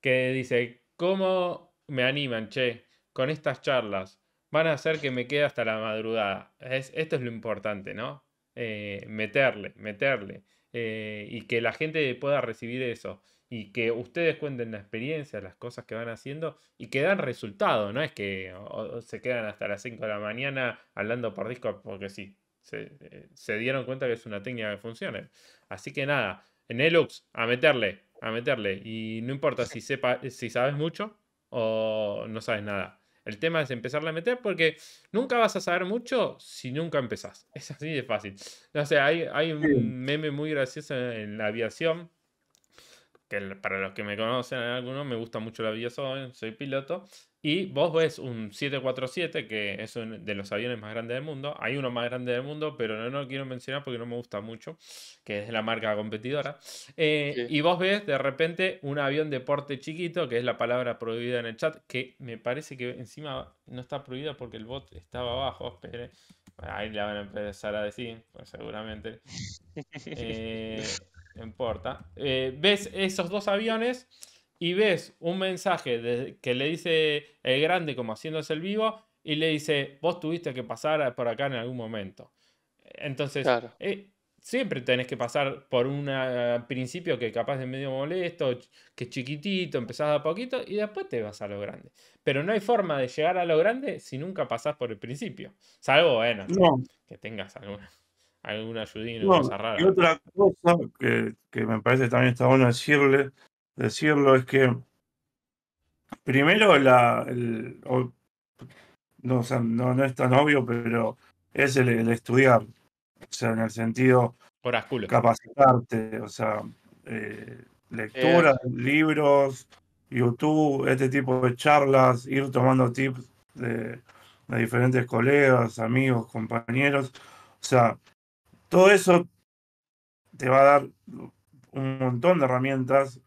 que dice, ¿cómo me animan, che, con estas charlas? Van a hacer que me quede hasta la madrugada. esto es lo importante, ¿no? meterle, meterle. y que la gente pueda recibir eso y que ustedes cuenten la experiencia, las cosas que van haciendo y que dan resultado, no es que se quedan hasta las 5 de la mañana hablando por disco porque sí, eh, se, dieron cuenta que es una técnica que funciona. Así que nada, en Elux, a meterle, a meterle. Y no importa si, sepa, si sabes mucho o no sabes nada. El tema es empezarle a meter porque nunca vas a saber mucho si nunca empezás. Es así de fácil. No sé, hay, hay un meme muy gracioso en la aviación para los que me conocen algunos, me gusta mucho la avión, soy piloto, y vos ves un 747, que es uno de los aviones más grandes del mundo, hay uno más grande del mundo, pero no, lo quiero mencionar porque no me gusta mucho, que es de la marca competidora, eh, y vos ves de repente un avión de porte chiquito, que es la palabra prohibida en el chat, que me parece que encima no está prohibida porque el bot estaba abajo, espere. ahí la van a empezar a decir, pues seguramente. Eh, importa. Eh, ves esos dos aviones y ves un mensaje que le dice el grande como haciéndose el vivo y le dice, vos tuviste que pasar por acá en algún momento. Entonces, eh, siempre tenés que pasar por un ah, principio que capaz de medio molesto, que chiquitito, empezás a poquito y después te vas a lo grande. Pero no hay forma de llegar a lo grande si nunca pasás por el principio. Salvo, bueno, que tengas alguna alguna ayudín Y otra cosa que, me parece también está bueno decirle, decirlo es que primero la el, no, no, es tan obvio, pero es el, estudiar. O sea, en el sentido capacitarte, o sea, eh, lecturas, eh. libros, YouTube, este tipo de charlas, ir tomando tips de, de diferentes colegas, amigos, compañeros. O sea, todo eso te va a dar un montón de herramientas.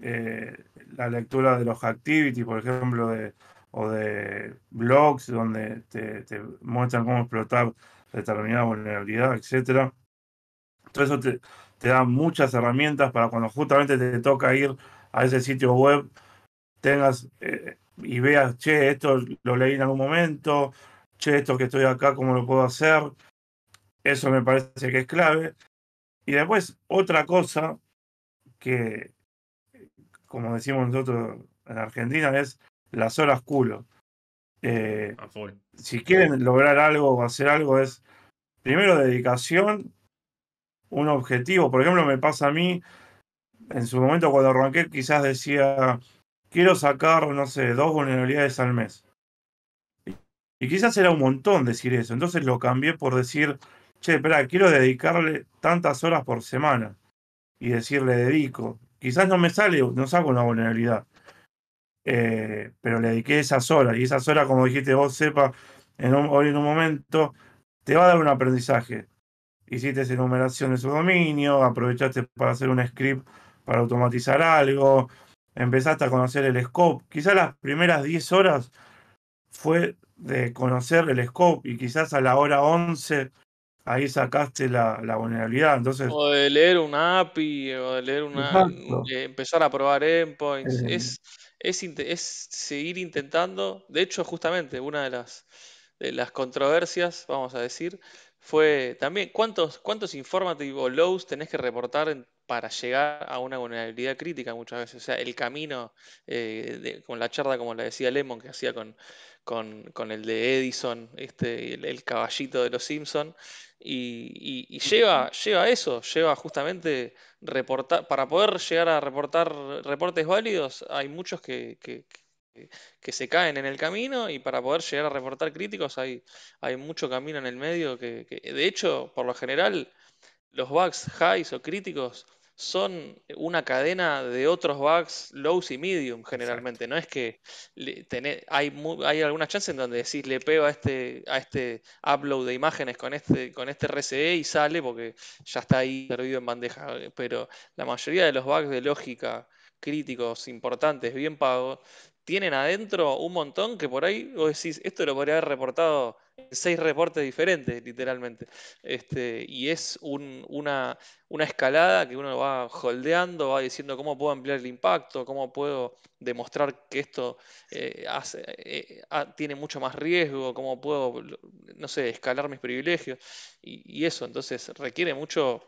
Eh, la lectura de los activity, por ejemplo, o de blogs donde te, muestran cómo explotar determinada vulnerabilidad, etc. Todo eso te, da muchas herramientas para cuando justamente te toca ir a ese sitio web, tengas eh, y veas, che, esto lo leí en algún momento, che, esto que estoy acá, ¿cómo lo puedo hacer? Eso me parece que es clave. Y después, otra cosa que, como decimos nosotros en Argentina, es las horas culo. Eh, ah, si quieren lograr algo o hacer algo, es primero dedicación, un objetivo. Por ejemplo, me pasa a mí, en su momento cuando arranqué, quizás decía, quiero sacar, no sé, dos vulnerabilidades al mes. y quizás era un montón decir eso. Entonces lo cambié por decir, che, espera, quiero dedicarle tantas horas por semana y decirle dedico. Quizás no me sale, no saco una vulnerabilidad, eh, pero le dediqué esas horas y esas horas, como dijiste vos, sepa, en un, hoy en un momento te va a dar un aprendizaje. Hiciste enumeración de su dominio, aprovechaste para hacer un script para automatizar algo, empezaste a conocer el scope. Quizás las primeras 10 horas fue de conocer el scope y quizás a la hora 11 ahí sacaste la, vulnerabilidad. Entonces, o de leer un API, o de leer una. empezar a probar endpoints. Eh. Es, seguir intentando. De hecho, justamente, una de las, controversias, vamos a decir, fue también cuántos, cuántos o lows tenés que reportar para llegar a una vulnerabilidad crítica muchas veces. O sea, el camino eh, con la charla, como la decía Lemon, que hacía con, con, con el de Edison, este, el, caballito de los Simpson, y, y, lleva, lleva, eso, lleva justamente reportar, para poder llegar a reportar reportes válidos, hay muchos que, que, que, se caen en el camino y para poder llegar a reportar críticos hay, hay mucho camino en el medio que, de hecho, por lo general, los bugs highs o críticos son una cadena de otros bugs lows y medium generalmente. No es que hay, hay algunas en donde decís le pego a este, a este upload de imágenes con este, con este RCE y sale porque ya está ahí servido en bandeja. Pero la mayoría de los bugs de lógica críticos, importantes, bien pagos, tienen adentro un montón que por ahí vos decís, esto lo podría haber reportado seis reportes diferentes, literalmente. Este, y es una, escalada que uno va holdeando, va diciendo cómo puedo ampliar el impacto, cómo puedo demostrar que esto eh, eh, tiene mucho más riesgo, cómo puedo, no sé, escalar mis privilegios. Y, eso, entonces, requiere mucho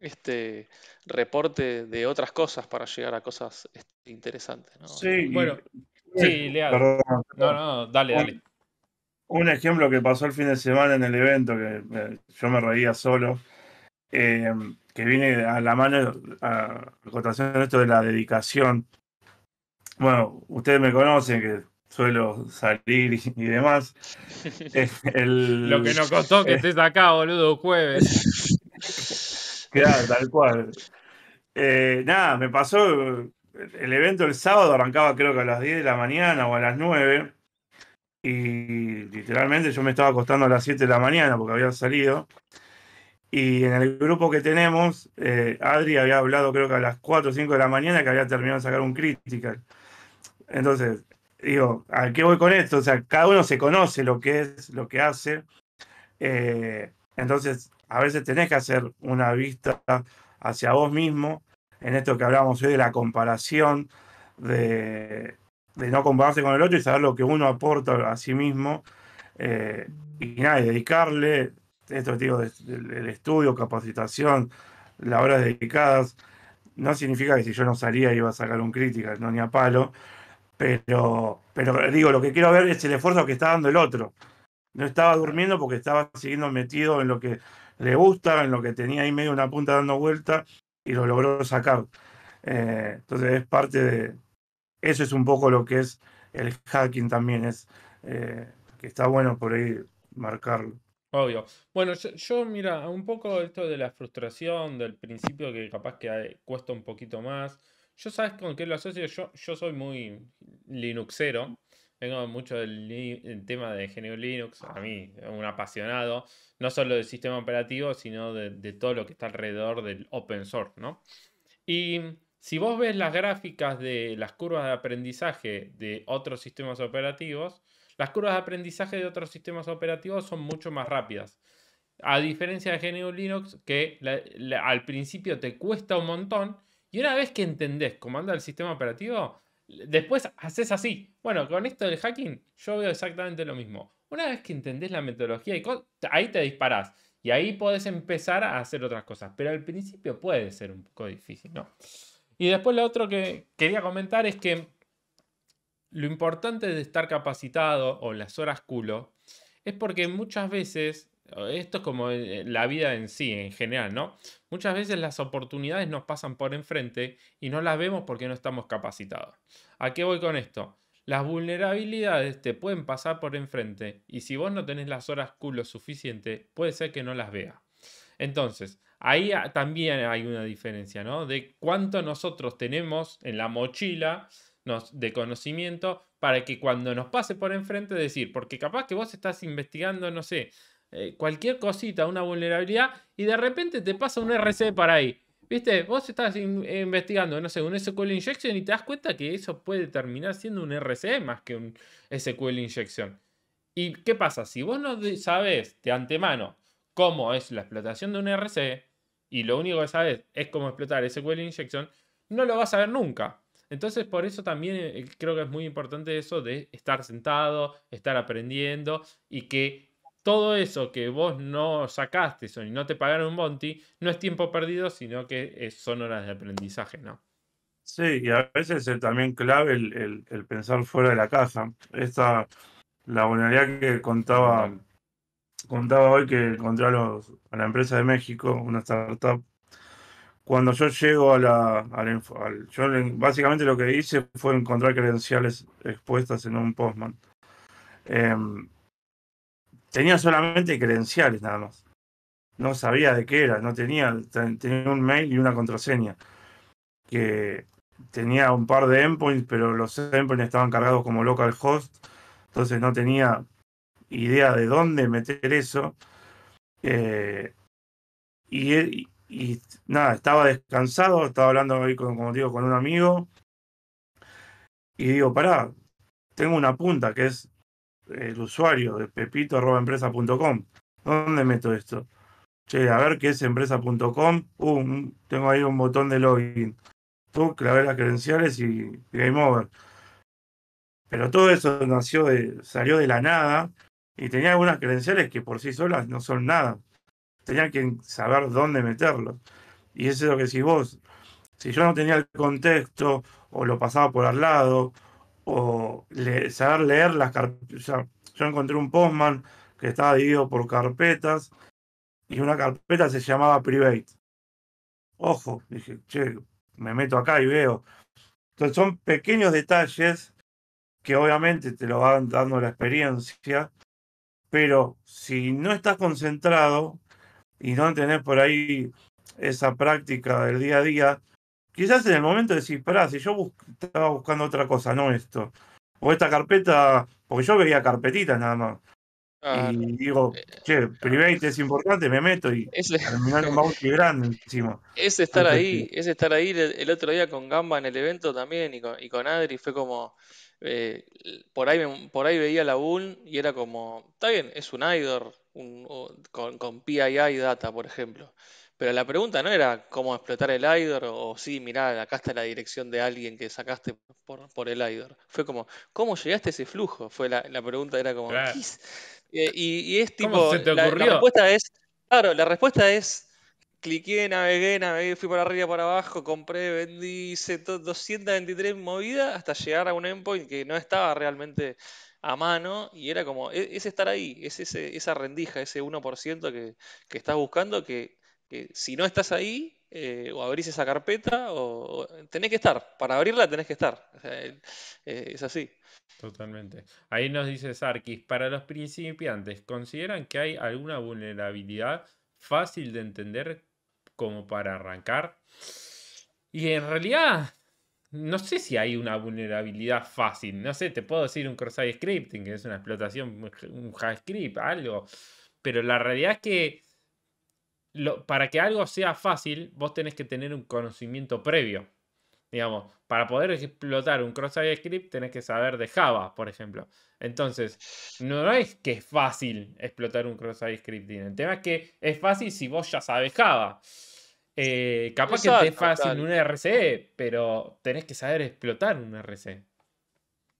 este reporte de otras cosas para llegar a cosas este, interesantes. Sí, bueno. Sí, Leal. No, no, dale, dale. Un ejemplo que pasó el fin de semana en el evento, que eh, yo me reía solo, eh, que viene a la mano, a esto de la dedicación. Bueno, ustedes me conocen, que suelo salir y, demás. Eh, Lo que nos costó que estés acá, boludo, jueves. Claro, tal cual. nada, me pasó el evento el sábado, arrancaba creo que a las 10 de la mañana o a las 9 y literalmente yo me estaba acostando a las 7 de la mañana porque había salido. Y en el grupo que tenemos, eh, Adri había hablado creo que a las 4 o 5 de la mañana que había terminado de sacar un critical. Entonces, digo, ¿a qué voy con esto? O sea, cada uno se conoce lo que es, lo que hace. Eh, entonces, a veces tenés que hacer una vista hacia vos mismo, en esto que hablamos hoy de la comparación, de, de no compararse con el otro y saber lo que uno aporta a sí mismo. Eh, y nada, y dedicarle, esto digo, el estudio, capacitación, las horas dedicadas, no significa que si yo no salía iba a sacar un crítica, no ni a palo, pero, pero digo, lo que quiero ver es el esfuerzo que está dando el otro. No estaba durmiendo porque estaba siguiendo metido en lo que le gusta, en lo que tenía ahí medio una punta dando vuelta y lo logró sacar. Eh, entonces es parte de, eso es un poco lo que es el hacking también, es eh, que está bueno por ahí marcarlo. Obvio. Bueno, yo, mira, un poco esto de la frustración del principio que capaz que eh, cuesta un poquito más. Yo sabes con qué lo asocio, yo, yo soy muy linuxero, vengo mucho del tema de género Linux, a mí, un apasionado, no solo del sistema operativo, sino de, de todo lo que está alrededor del open source, ¿no? Y si vos ves las gráficas de las curvas de aprendizaje de otros sistemas operativos, las curvas de aprendizaje de otros sistemas operativos son mucho más rápidas. A diferencia de GNU Linux, que al principio te cuesta un montón, y una vez que entendés cómo anda el sistema operativo, después haces así. Bueno, con esto del hacking, yo veo exactamente lo mismo. Una vez que entendés la metodología, y ahí te disparás. Y ahí podés empezar a hacer otras cosas. Pero al principio puede ser un poco difícil, ¿no? Y después lo otro que quería comentar es que lo importante de estar capacitado o las horas culo es porque muchas veces, esto es como eh, la vida en sí, en general, ¿no? Muchas veces las oportunidades nos pasan por enfrente y no las vemos porque no estamos capacitados. ¿A qué voy con esto? Las vulnerabilidades te pueden pasar por enfrente y si vos no tenés las horas culo suficiente, puede ser que no las veas. Entonces, Ahí ah, también hay una diferencia, ¿no? De cuánto nosotros tenemos en la mochila de conocimiento para que cuando nos pase por enfrente decir, porque capaz que vos estás investigando, no sé, eh, cualquier cosita, una vulnerabilidad, y de repente te pasa un RC para ahí. ¿Viste? Vos estás eh, investigando, no sé, un SQL injection y te das cuenta que eso puede terminar siendo un RC más que un SQL injection. ¿Y qué pasa? Si vos no sabes de antemano cómo es la explotación de un RC, y lo único que sabes es cómo explotar ese SQL Injection, no lo vas a ver nunca. Entonces, por eso también eh, eh, creo que es muy importante eso de estar sentado, estar aprendiendo y que todo eso que vos no sacaste y no te pagaron un bounty no es tiempo perdido, sino que eh, son horas de aprendizaje, ¿no? Sí, y a veces es también clave el, pensar fuera de la caja. Esta, la vulnerabilidad que contaba contaba hoy que encontré a, la empresa de México, una startup. Cuando yo llego a la. yo básicamente lo que hice fue encontrar credenciales expuestas en un Postman. Em, tenía solamente credenciales nada más. No sabía de qué era, no tenía. tenía un mail y una contraseña. Que tenía un par de endpoints, pero los endpoints estaban cargados como localhost. Entonces no tenía idea de dónde meter eso. Eh, y, nada, estaba descansado, estaba hablando ahí con, como digo, con un amigo. Y digo, pará, tengo una punta que es el usuario de pepito.empresa.com. ¿Dónde meto esto? Che, a ver qué es empresa.com. un uh, mm, tengo ahí un botón de login. Tú clavé las credenciales y game over. Pero todo eso nació de, salió de la nada y tenía algunas credenciales que por sí solas no son nada. Tenía que saber dónde meterlos. Y eso es lo que decís vos. Si yo no tenía el contexto, o lo pasaba por al lado, o saber leer las carpetas. O sea, yo encontré un postman que estaba dividido por carpetas, y una carpeta se llamaba private. Ojo, dije, che, me meto acá y veo. Entonces son pequeños detalles que obviamente te lo van dando la experiencia, pero si no estás concentrado y no tenés por ahí esa práctica del día a día, quizás en el momento decís, pará, si yo estaba buscando otra cosa, no esto. O esta carpeta, porque yo veía carpetitas nada más. Y digo, eh, che, eh, private es importante, me meto y es... terminar un muy grande encima. Es estar ahí, es estar ahí el, otro día con Gamba en el evento también y y con Adri, fue como, eh, por, ahí, por ahí veía la un y era como, está bien, es un IDOR con, con, PII data, por ejemplo. Pero la pregunta no era cómo explotar el IDOR o, sí, mirá, acá está la dirección de alguien que sacaste por, el IDOR. Fue como, ¿cómo llegaste a ese flujo? Fue la, pregunta, era como, eh, y, es tipo, la respuesta es, claro, la respuesta es cliqué, navegué, navegué, fui para arriba, por abajo, compré, vendí, hice 223 movidas hasta llegar a un endpoint que no estaba realmente a mano y era como, e-, es, estar ahí, es esa rendija, ese 1% que, que estás buscando que, si no estás ahí, eh, o abrís esa carpeta, o, tenés que estar. Para abrirla tenés que estar. Eh, es así. Totalmente. Ahí nos dice Sarkis, para los principiantes, ¿consideran que hay alguna vulnerabilidad fácil de entender como para arrancar. Y en realidad, no sé si hay una vulnerabilidad fácil. No sé, te puedo decir un cross-site scripting, que es una explotación, un JavaScript, algo. Pero la realidad es que para que algo sea fácil, vos tenés que tener un conocimiento previo. Digamos, para poder explotar un cross-site script tenés que saber de Java, por ejemplo. Entonces, no es que es fácil explotar un cross-site scripting. El tema es que es fácil si vos ya sabes Java. Eh, capaz que te es fácil en un RC, pero tenés que saber explotar un RC.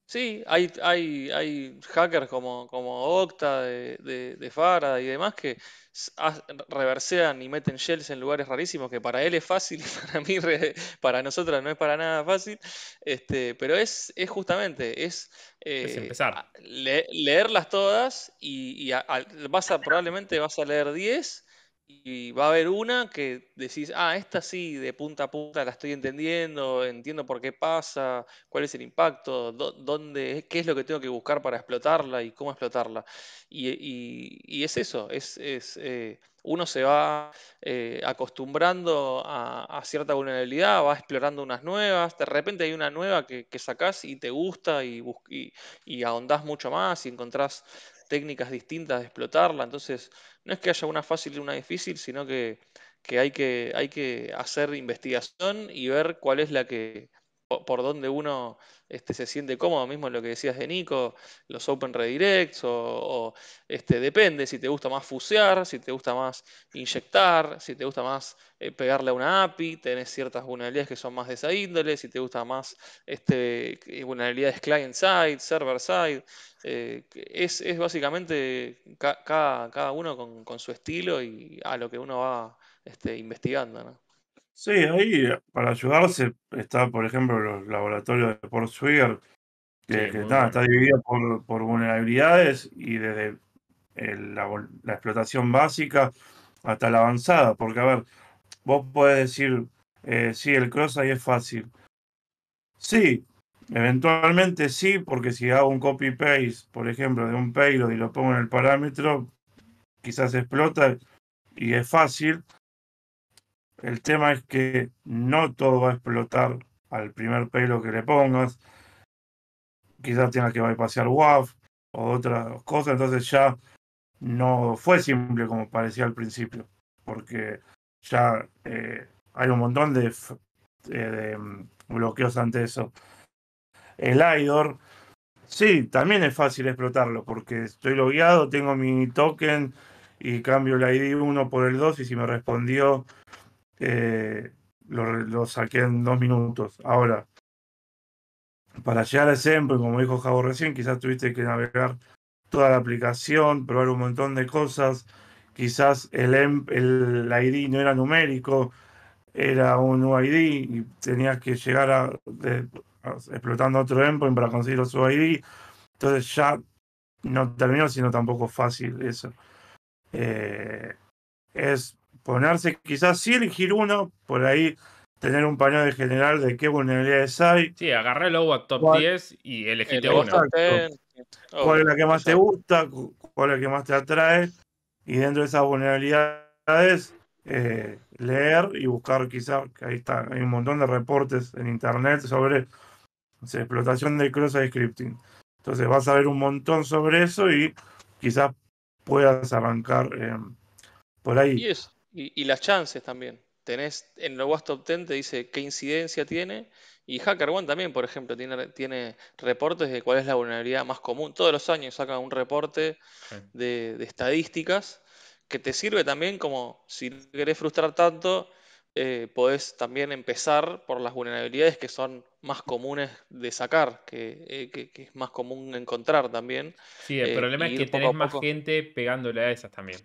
Sí, hay, hay, hay hackers como, como Octa de, de, y demás que reversean y meten shells en lugares rarísimos que para él es fácil para mí, para nosotros no es para nada fácil. Este, pero es, es justamente, es, eh, empezar. leerlas todas y, vas probablemente vas a leer 10 y va a haber una que decís, ah, esta sí, de punta a punta la estoy entendiendo, entiendo por qué pasa, cuál es el impacto, dónde, qué es lo que tengo que buscar para explotarla y cómo explotarla. Y, es eso, es, eh, uno se va eh, acostumbrando a, cierta vulnerabilidad, va explorando unas nuevas, de repente hay una nueva que, que sacás y te gusta y, y, y ahondás mucho más y encontrás técnicas distintas de explotarla. Entonces, no es que haya una fácil y una difícil, sino que, hay que hay que hacer investigación y ver cuál es la que, por donde uno este, se siente cómodo, mismo lo que decías de Nico, los Open Redirects, o, este, depende si te gusta más fusear, si te gusta más inyectar, si te gusta más eh, pegarle a una API, tenés ciertas vulnerabilidades que son más de esa índole, si te gusta más este, vulnerabilidades client-side, server-side, eh, es, básicamente cada, uno con, su estilo y a lo que uno va este, investigando. ¿no? Sí, ahí eh, para ayudarse está, por ejemplo, los laboratorios de Port que, que está, dividido por, vulnerabilidades y desde la, explotación básica hasta la avanzada. Porque, a ver, vos puedes decir, eh, sí, el cross ahí es fácil. Sí, eventualmente sí, porque si hago un copy-paste, por ejemplo, de un payload y lo pongo en el parámetro, quizás explota y es fácil el tema es que no todo va a explotar al primer pelo que le pongas. Quizás tengas que bypassar WAF o otras cosas. Entonces ya no fue simple como parecía al principio. Porque ya eh, hay un montón de, eh, de, mm, bloqueos ante eso. El IDOR, sí, también es fácil explotarlo porque estoy logueado, tengo mi token y cambio el ID 1 por el 2 y si me respondió eh, lo, lo, saqué en dos minutos. Ahora, para llegar a ese endpoint, como dijo Javo recién, quizás tuviste que navegar toda la aplicación, probar un montón de cosas. Quizás el, em, el ID no era numérico, era un UID y tenías que llegar a, explotando otro endpoint para conseguir su UID. Entonces ya no terminó sino tampoco fácil eso. Eh, es ponerse quizás si elegir uno, por ahí tener un pañuelo general de qué vulnerabilidades hay. Sí, agarré el a top 10 y elegiste uno. ¿Cuál es la que más te gusta? ¿Cuál es la que más te atrae? Y dentro de esas vulnerabilidades, eh, leer y buscar quizás, que ahí está, hay un montón de reportes en internet sobre explotación de cross scripting. Entonces vas a ver un montón sobre eso y quizás puedas arrancar eh, por ahí. Y y, las chances también. Tenés en lo West 10 te dice qué incidencia tiene. Y HackerOne también, por ejemplo, tiene, tiene reportes de cuál es la vulnerabilidad más común. Todos los años saca un reporte de, estadísticas que te sirve también como, si querés frustrar tanto, eh, podés también empezar por las vulnerabilidades que son más comunes de sacar, que, eh, es más común encontrar también. Sí, el eh, problema es que tenés más gente pegándole a esas también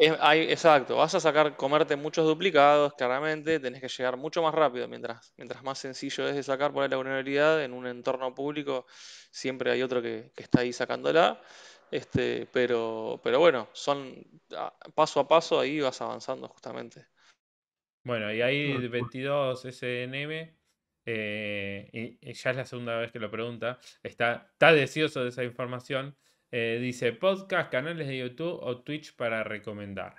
exacto, vas a sacar, comerte muchos duplicados, claramente, tenés que llegar mucho más rápido, mientras, mientras más sencillo es de sacar por la vulnerabilidad en un entorno público, siempre hay otro que, está ahí sacándola, este, pero, pero bueno, son paso a paso ahí vas avanzando justamente. Bueno, y ahí 22 SNM, eh, y ya es la segunda vez que lo pregunta, está, está deseoso de esa información. Eh, dice podcast, canales de YouTube o Twitch para recomendar.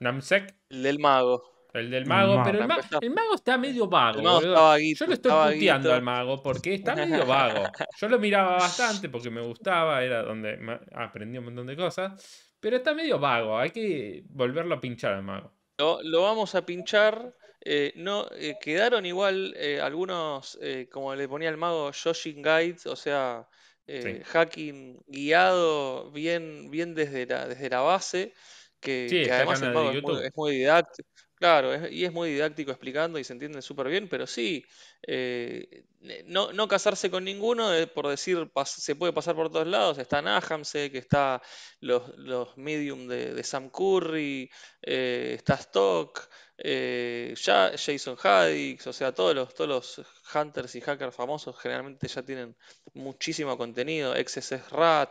Namsek El del mago. El del mago, pero el, mago está medio vago. Yo lo estoy puteando al mago porque está medio vago. Yo lo miraba bastante porque me gustaba, era donde aprendí un montón de cosas. Pero está medio vago, hay que volverlo a pinchar al mago. Lo, vamos a pinchar. Eh, no, eh, quedaron igual algunos, como le ponía el mago, Yoshin Guides, o sea, eh, hacking guiado bien, bien desde, la, desde la base, que, además es, muy, didáctico. Claro, y es muy didáctico explicando y se entiende súper bien, pero sí, eh, eh, no, casarse con ninguno, por decir, se puede pasar por todos lados. Está Nahamse, que está los, los medium de Sam Curry, está Stock. Eh, ya Jason Haddix, o sea, todos los, todos los hunters y hackers famosos generalmente ya tienen muchísimo contenido, XSS Rat,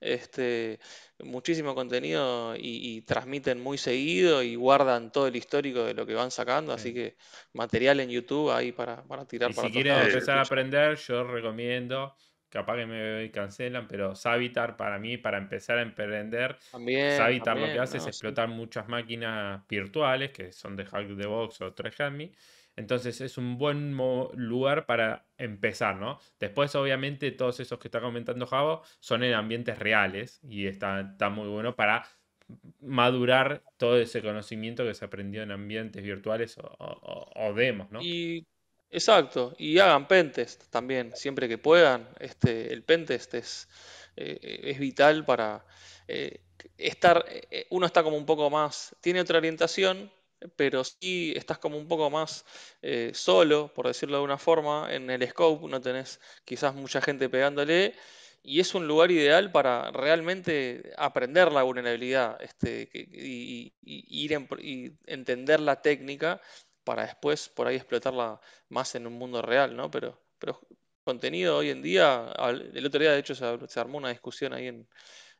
este, muchísimo contenido y, transmiten muy seguido y guardan todo el histórico de lo que van sacando, así que material en YouTube ahí para, para tirar y Si quieren empezar a aprender, yo recomiendo capaz que me cancelan, pero Savitar para mí, para empezar a emprender, también, Savitar lo que hace es explotar muchas máquinas virtuales que son de Hack the Box o 3 Entonces es un buen lugar para empezar, ¿no? Después, obviamente, todos esos que está comentando Javo son en ambientes reales y está, está muy bueno para madurar todo ese conocimiento que se aprendió en ambientes virtuales o, demos, ¿no? Exacto, y hagan pentest también, siempre que puedan. Este, el pentest es, eh, es vital para eh, estar, eh, uno está como un poco más, tiene otra orientación, pero sí estás como un poco más solo, por decirlo de una forma, en el scope, no tenés quizás mucha gente pegándole. Y es un lugar ideal para realmente aprender la vulnerabilidad este, y, ir y entender la técnica para después por ahí explotarla más en un mundo real, ¿no? Pero, pero contenido hoy en día, el otro día de hecho se armó una discusión ahí en,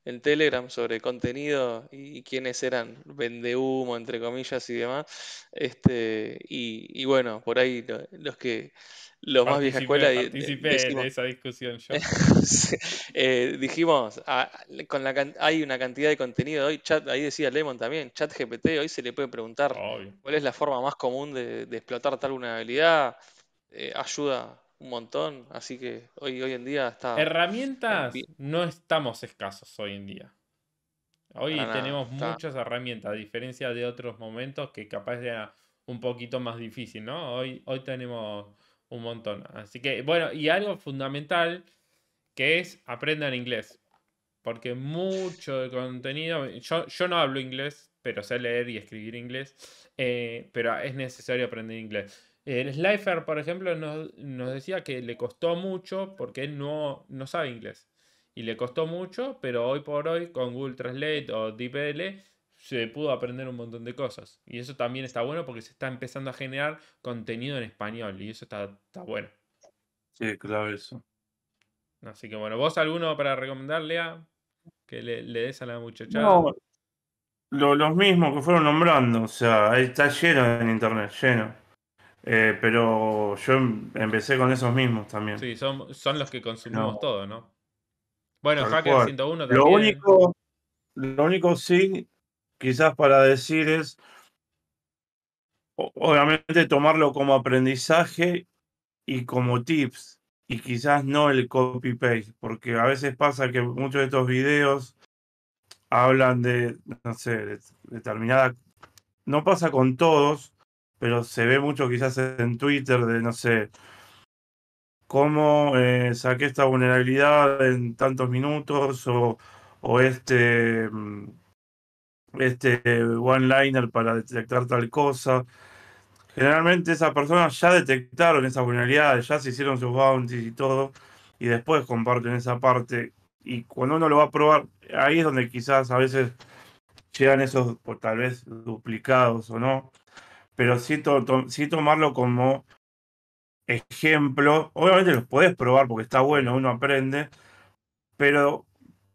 en Telegram sobre contenido y, quiénes eran vende humo, entre comillas y demás. Este, y, bueno, por ahí los que los más vieja escuela. Participé esa discusión yo. Eh, dijimos, con la, hay una cantidad de contenido hoy, chat, ahí decía Lemon también, chat GPT, hoy se le puede preguntar cuál es la forma más común de, explotar tal una habilidad, eh, ayuda un montón, así que hoy, hoy en día está... Herramientas, no estamos escasos hoy en día. Hoy tenemos muchas herramientas, a diferencia de otros momentos que capaz era un poquito más difícil, ¿no? Hoy, hoy tenemos un montón. Así que, bueno, y algo fundamental que es aprendan inglés. Porque mucho de contenido, yo, yo no hablo inglés, pero sé leer y escribir inglés, eh, pero es necesario aprender inglés. El Slifer, por ejemplo, nos, decía que le costó mucho porque él no, no sabe inglés. Y le costó mucho, pero hoy por hoy con Google Translate o DPL se pudo aprender un montón de cosas. Y eso también está bueno porque se está empezando a generar contenido en español y eso está, bueno. Sí, claro eso. Así que bueno, ¿vos alguno para recomendarle a que le, des a la muchacha. los mismos que fueron nombrando, o sea, está lleno en internet, lleno. Eh, pero yo em-, empecé con esos mismos también. Sí, son, son los que consumimos todo todos, ¿no? Bueno, Hacker 101 también. Lo único, lo único sí, quizás para decir es, obviamente tomarlo como aprendizaje y como tips, y quizás no el copy-paste, porque a veces pasa que muchos de estos videos hablan de, no sé, determinada... No pasa con todos, pero se ve mucho quizás en Twitter de, no sé, cómo eh, saqué esta vulnerabilidad en tantos minutos o, este, mm, este one-liner para detectar tal cosa. Generalmente esas personas ya detectaron esas vulnerabilidades, ya se hicieron sus bounties y todo, y después comparten esa parte. Y cuando uno lo va a probar, ahí es donde quizás a veces llegan esos por pues, tal vez duplicados o no, pero sí, tomarlo como ejemplo. Obviamente los podés probar porque está bueno, uno aprende, pero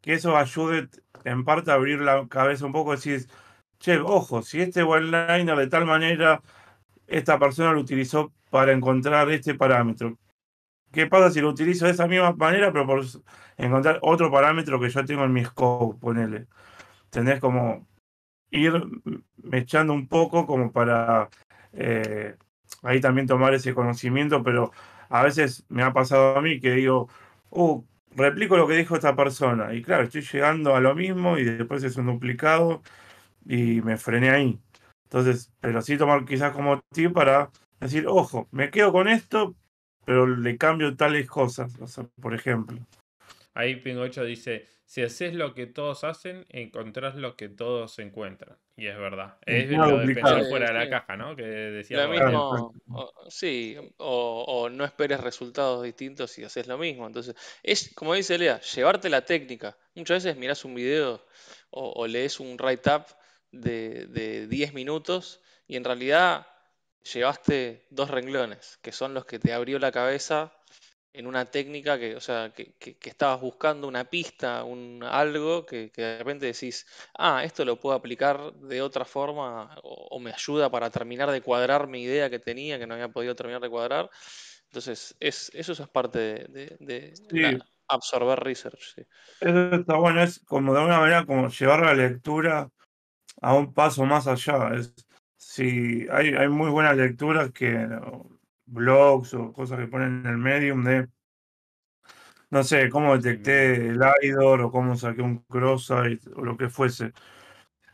que eso ayude en parte a abrir la cabeza un poco, decir, che, ojo, si este one-liner de tal manera, esta persona lo utilizó para encontrar este parámetro. ¿Qué pasa si lo utilizo de esa misma manera, pero por encontrar otro parámetro que yo tengo en mi scope, ponele? ¿Entendés? Como ir echando un poco como para eh, ahí también tomar ese conocimiento, pero a veces me ha pasado a mí que digo, uh, replico lo que dijo esta persona, y claro, estoy llegando a lo mismo y después es un duplicado y me frené ahí. Entonces, pero sí tomar quizás como tip para decir, ojo, me quedo con esto, pero le cambio tales cosas, por ejemplo. Ahí Pingocho dice, si haces lo que todos hacen, encontrás lo que todos encuentran. Y es verdad. Es lo de pensar fuera de la caja, ¿no? Que decía... mismo, sí, o, no esperes resultados distintos si haces lo mismo. Entonces, es como dice Lea, llevarte la técnica. Muchas veces mirás un video o, lees un write-up de, de 10 minutos y en realidad llevaste dos renglones, que son los que te abrió la cabeza en una técnica que, o sea, que, que, estabas buscando una pista, un algo que, de repente decís, ah, esto lo puedo aplicar de otra forma o, me ayuda para terminar de cuadrar mi idea que tenía, que no había podido terminar de cuadrar. Entonces, eso, es parte de, absorber research. Eso está bueno, es como de alguna manera como llevar la lectura a un paso más allá. Es, si hay, hay muy buenas lecturas que blogs o cosas que ponen en el medium de, no sé, cómo detecté el IDOR o cómo saqué un cross-site o lo que fuese.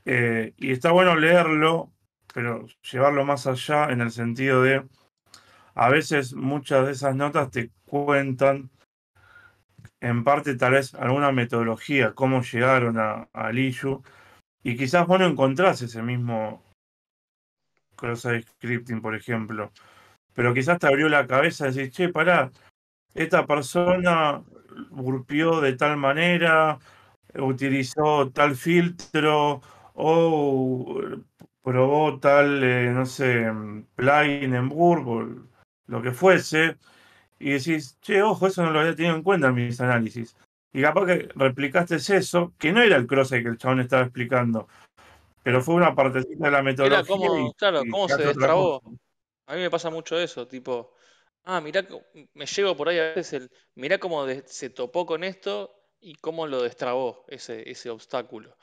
Eh, y está bueno leerlo, pero llevarlo más allá en el sentido de, a veces muchas de esas notas te cuentan en parte tal vez alguna metodología, cómo llegaron a, al issue, y quizás vos no encontrás ese mismo cross-site scripting, por ejemplo pero quizás te abrió la cabeza y decís, che, pará, esta persona burpió de tal manera, utilizó tal filtro o probó tal, eh, no sé, plugin en o lo que fuese, y decís, che, ojo, eso no lo había tenido en cuenta en mis análisis. Y capaz que replicaste eso, que no era el crosshair que el chabón estaba explicando, pero fue una partecita de la metodología. cómo se destrabó. A mí me pasa mucho eso, tipo, ah, mirá, me llevo por ahí a veces el, mirá cómo se topó con esto y cómo lo destrabó ese, ese obstáculo.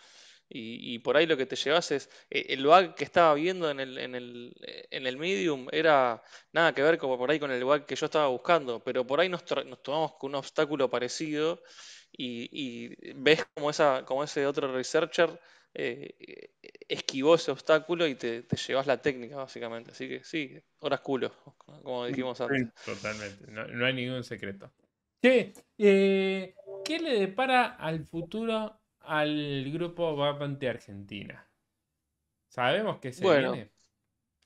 Y, por ahí lo que te llevas es, eh, el bug que estaba viendo en el, en el, en el medium era nada que ver como por ahí con el bug que yo estaba buscando, pero por ahí nos, nos tomamos con un obstáculo parecido y, ves como, esa, como ese otro researcher eh, esquivó ese obstáculo y te, llevas la técnica, básicamente. Así que sí, horas culo, como dijimos antes. Totalmente, no, hay ningún secreto. Sí, eh, ¿qué le depara al futuro al grupo Vapante Argentina? Sabemos que se bueno, viene.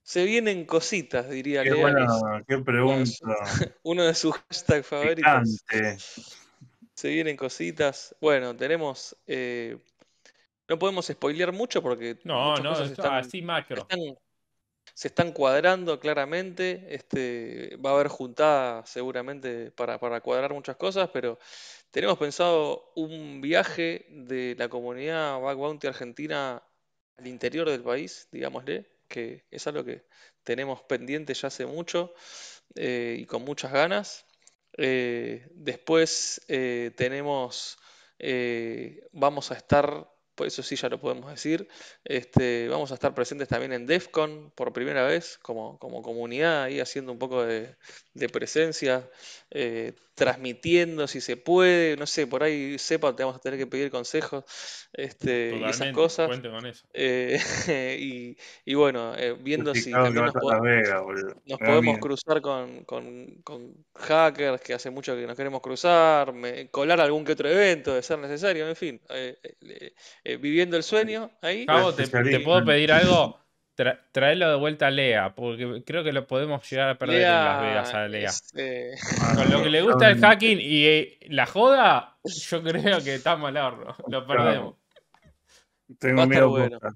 Se vienen cositas, diría qué Bueno, qué pregunta. Uno de sus hashtags favoritos. Se vienen cositas. Bueno, tenemos eh, no podemos spoilear mucho porque. No, no, así macro. se están cuadrando claramente. Este, va a haber juntada seguramente para, cuadrar muchas cosas, pero tenemos pensado un viaje de la comunidad Back Bounty Argentina al interior del país, digámosle, que es algo que tenemos pendiente ya hace mucho eh, y con muchas ganas. Eh, después eh, tenemos, vamos a estar pues eso sí ya lo podemos decir. Este, vamos a estar presentes también en DEFCON por primera vez como, como comunidad, ahí haciendo un poco de, presencia, eh, transmitiendo si se puede, no sé, por ahí sepa, te vamos a tener que pedir consejos este, y esas cosas. Eh, y, bueno, eh, viendo si también nos, podemos, cruzar con, hackers que hace mucho que nos queremos cruzar, colar algún que otro evento de ser necesario, en fin eh, viviendo el sueño ahí. te, puedo pedir algo. Traelo de vuelta a Lea, porque creo que lo podemos llegar a perder en Las Vegas a Lea. Este, Con lo que le gusta el hacking y eh, la joda, yo creo que está mal horno. Lo perdemos. Va a estar Bueno. Va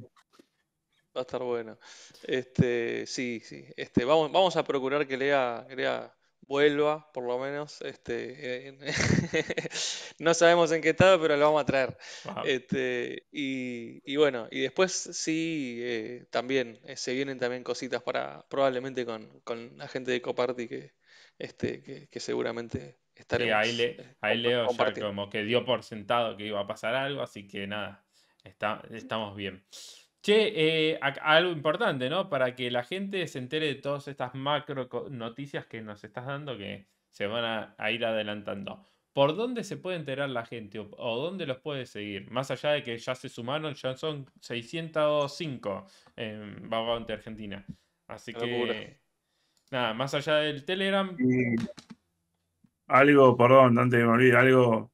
a estar bueno. Este, sí, sí. Este, vamos, vamos a procurar que Lea, que Lea vuelva, por lo menos. Este, no sabemos en qué estado, pero lo vamos a traer. Este, y, bueno, y después sí, eh, también eh, se vienen también cositas para probablemente con, con la gente de Coparty que, este, que, seguramente estaremos. Sí, ahí, le, eh, ahí leo como que dio por sentado que iba a pasar algo, así que nada, está, estamos bien. Che, eh, algo importante, ¿no? Para que la gente se entere de todas estas macro noticias que nos estás dando que se van a, ir adelantando. ¿Por dónde se puede enterar la gente o, dónde los puede seguir? Más allá de que ya se sumaron, ya son 605 en Argentina. Así que, nada, más allá del Telegram. algo, perdón, antes de me algo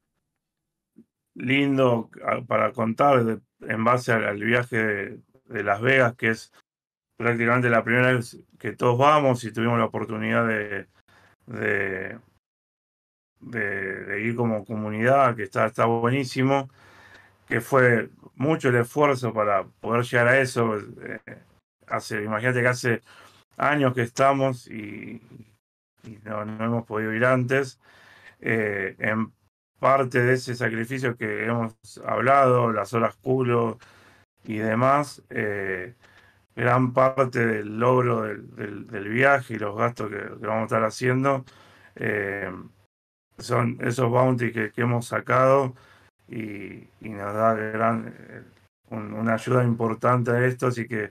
lindo ah, para contar en base al, viaje de, Las Vegas, que es prácticamente la primera vez que todos vamos y tuvimos la oportunidad de, de, ir como comunidad, que está, está buenísimo, que fue mucho el esfuerzo para poder llegar a eso. Eh, imagínate que hace años que estamos y, no, hemos podido ir antes. Eh, en parte de ese sacrificio que hemos hablado, las horas culo y demás, eh, gran parte del logro del, viaje y los gastos que, vamos a estar haciendo eh, son esos bounties que, hemos sacado y, nos da gran, eh, una ayuda importante a esto, así que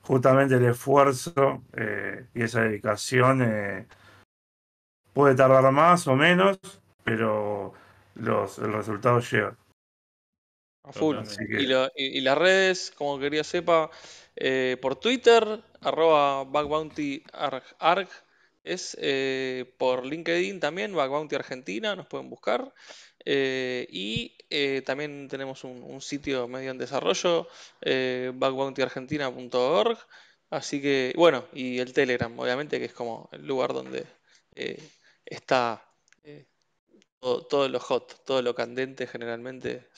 justamente el esfuerzo y esa dedicación puede tardar más o menos, pero los, el resultado llega. A full. Y, las redes, como quería sepa, eh, por Twitter, arroba arg es eh, por LinkedIn también, Backbounty Argentina, nos pueden buscar. Eh, y también tenemos un, sitio medio en desarrollo, backbountyargentina.org. Así que, bueno, y el Telegram, obviamente, que es como el lugar donde está todo, lo hot, todo lo candente generalmente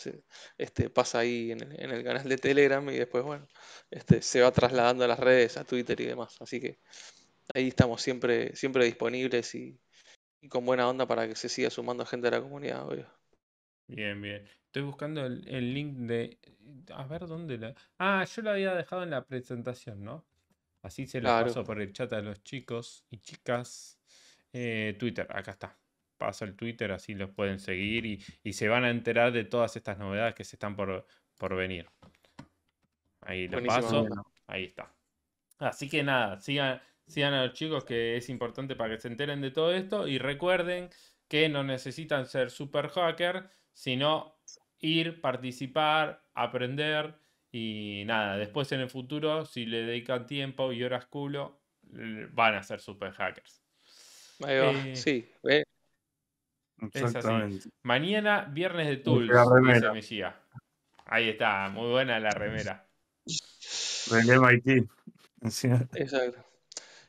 este, pasa ahí en el, canal de Telegram y después, bueno, este, se va trasladando a las redes, a Twitter y demás. Así que ahí estamos siempre, siempre disponibles y, con buena onda para que se siga sumando gente a la comunidad, obvio. Bien, bien. Estoy buscando el, link de. A ver dónde la. Ah, yo lo había dejado en la presentación, ¿no? Así se lo paso por el chat a los chicos y chicas. Eh, Twitter, acá está paso el Twitter, así los pueden seguir y, se van a enterar de todas estas novedades que se están por, por venir. Ahí lo paso. Ahí está. Así que nada, sigan, sigan a los chicos que es importante para que se enteren de todo esto y recuerden que no necesitan ser super hacker, sino ir, participar, aprender y nada, después en el futuro, si le dedican tiempo y horas culo, van a ser super hackers. Eh, sí, eh, Exactamente. Mañana, viernes de Tool. Ahí está, muy buena la remera. Del MIT. Exacto.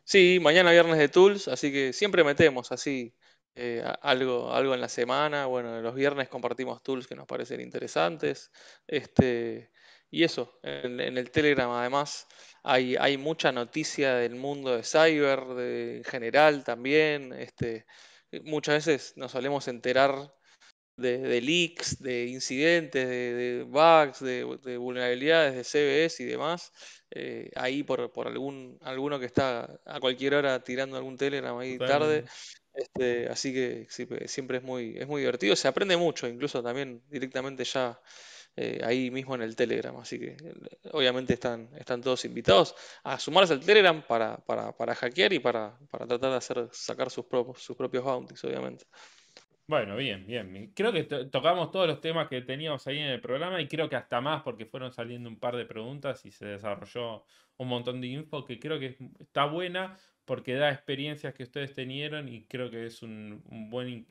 Sí, mañana viernes de Tools, así que siempre metemos así eh, algo, algo en la semana. Bueno, los viernes compartimos tools que nos parecen interesantes. Este, y eso, en, el Telegram además hay, hay, mucha noticia del mundo de cyber, en general también. Este, eh, muchas veces nos solemos enterar de, leaks, de incidentes, de, bugs, de, vulnerabilidades, de CBS y demás, eh, ahí por, algún, alguno que está a cualquier hora tirando algún Telegram ahí tarde. Este, así que siempre es muy, es muy divertido, se aprende mucho, incluso también directamente ya eh, ahí mismo en el Telegram. Así que eh, obviamente están, están todos invitados a sumarse al Telegram para, para, hackear y para, tratar de hacer, sacar sus, sus propios bounties, obviamente. Bueno, bien, bien. Creo que tocamos todos los temas que teníamos ahí en el programa y creo que hasta más porque fueron saliendo un par de preguntas y se desarrolló un montón de info que creo que está buena porque da experiencias que ustedes tenieron y creo que es un, un buen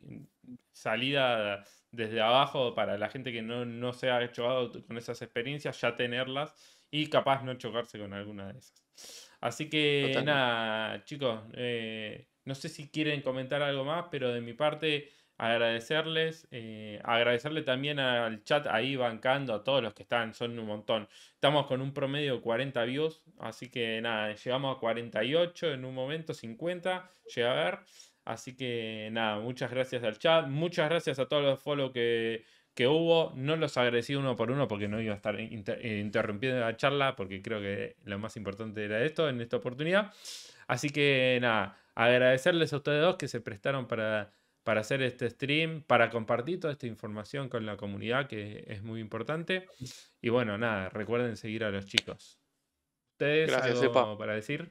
salida desde abajo para la gente que no, se ha hecho con esas experiencias, ya tenerlas y capaz no chocarse con alguna de esas. Así que nada, chicos, eh, no sé si quieren comentar algo más, pero de mi parte agradecerles, eh, agradecerle también al chat ahí bancando a todos los que están, son un montón. Estamos con un promedio de 40 views, así que nada, llegamos a 48 en un momento, 50, llega a ver. Así que nada, muchas gracias al chat, muchas gracias a todos los follow que, que hubo. No los agradecí uno por uno porque no iba a estar eh, interrumpiendo la charla porque creo que lo más importante era esto en esta oportunidad. Así que nada, agradecerles a ustedes dos que se prestaron para, para hacer este stream, para compartir toda esta información con la comunidad que es muy importante. Y bueno, nada, recuerden seguir a los chicos. ¿Ustedes Gracias, para decir?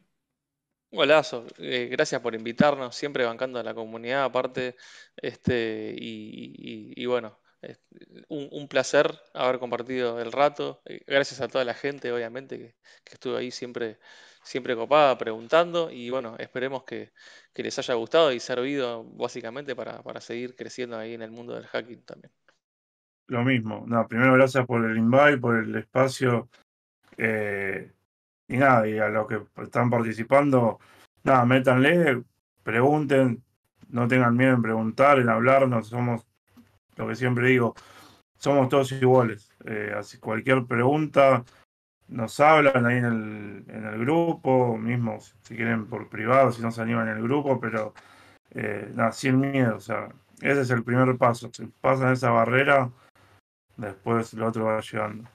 Golazo, eh, gracias por invitarnos, siempre bancando a la comunidad, aparte, este, y, bueno, un, placer haber compartido el rato. Eh, gracias a toda la gente, obviamente, que, estuvo ahí siempre, siempre copada, preguntando. Y bueno, esperemos que, les haya gustado y servido básicamente para, seguir creciendo ahí en el mundo del hacking también. Lo mismo. No, primero, gracias por el invite, por el espacio. Eh, y nada, y a los que están participando, nada, métanle, pregunten, no tengan miedo en preguntar, en hablarnos, somos, lo que siempre digo, somos todos iguales. Eh, así cualquier pregunta nos hablan ahí en el, en el grupo, mismo si quieren por privado, si no se animan en el grupo, pero eh, nada, sin miedo, o sea, ese es el primer paso. Si pasan esa barrera, después lo otro va llegando.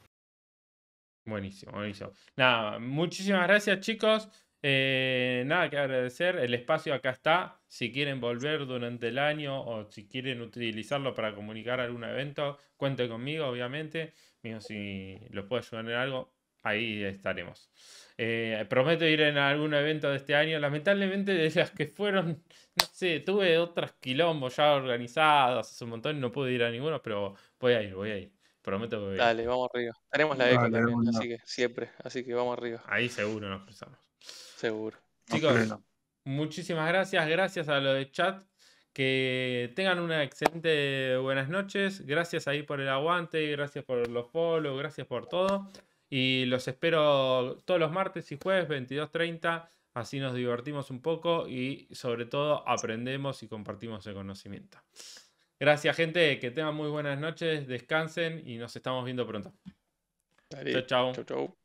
Buenísimo, buenísimo. Nada, muchísimas gracias chicos. Eh, nada que agradecer, el espacio acá está. Si quieren volver durante el año o si quieren utilizarlo para comunicar algún evento, cuente conmigo, obviamente. mío si los puedo ayudar en algo, ahí estaremos. Eh, prometo ir en algún evento de este año. Lamentablemente, de las que fueron, no sé, tuve otras quilombos ya organizadas hace un montón y no pude ir a ninguno, pero voy a ir, voy a ir. Prometo que Dale, vamos arriba. Tenemos la eco también, así que siempre. Así que vamos arriba. Ahí seguro nos cruzamos. Seguro. Chicos, muchísimas gracias. Gracias a lo de chat. Que tengan una excelente buenas noches. Gracias ahí por el aguante, gracias por los follow. gracias por todo. Y los espero todos los martes y jueves, 22.30. Así nos divertimos un poco y sobre todo aprendemos y compartimos el conocimiento. Gracias, gente. Que tengan muy buenas noches, descansen y nos estamos viendo pronto. Chao, Chau,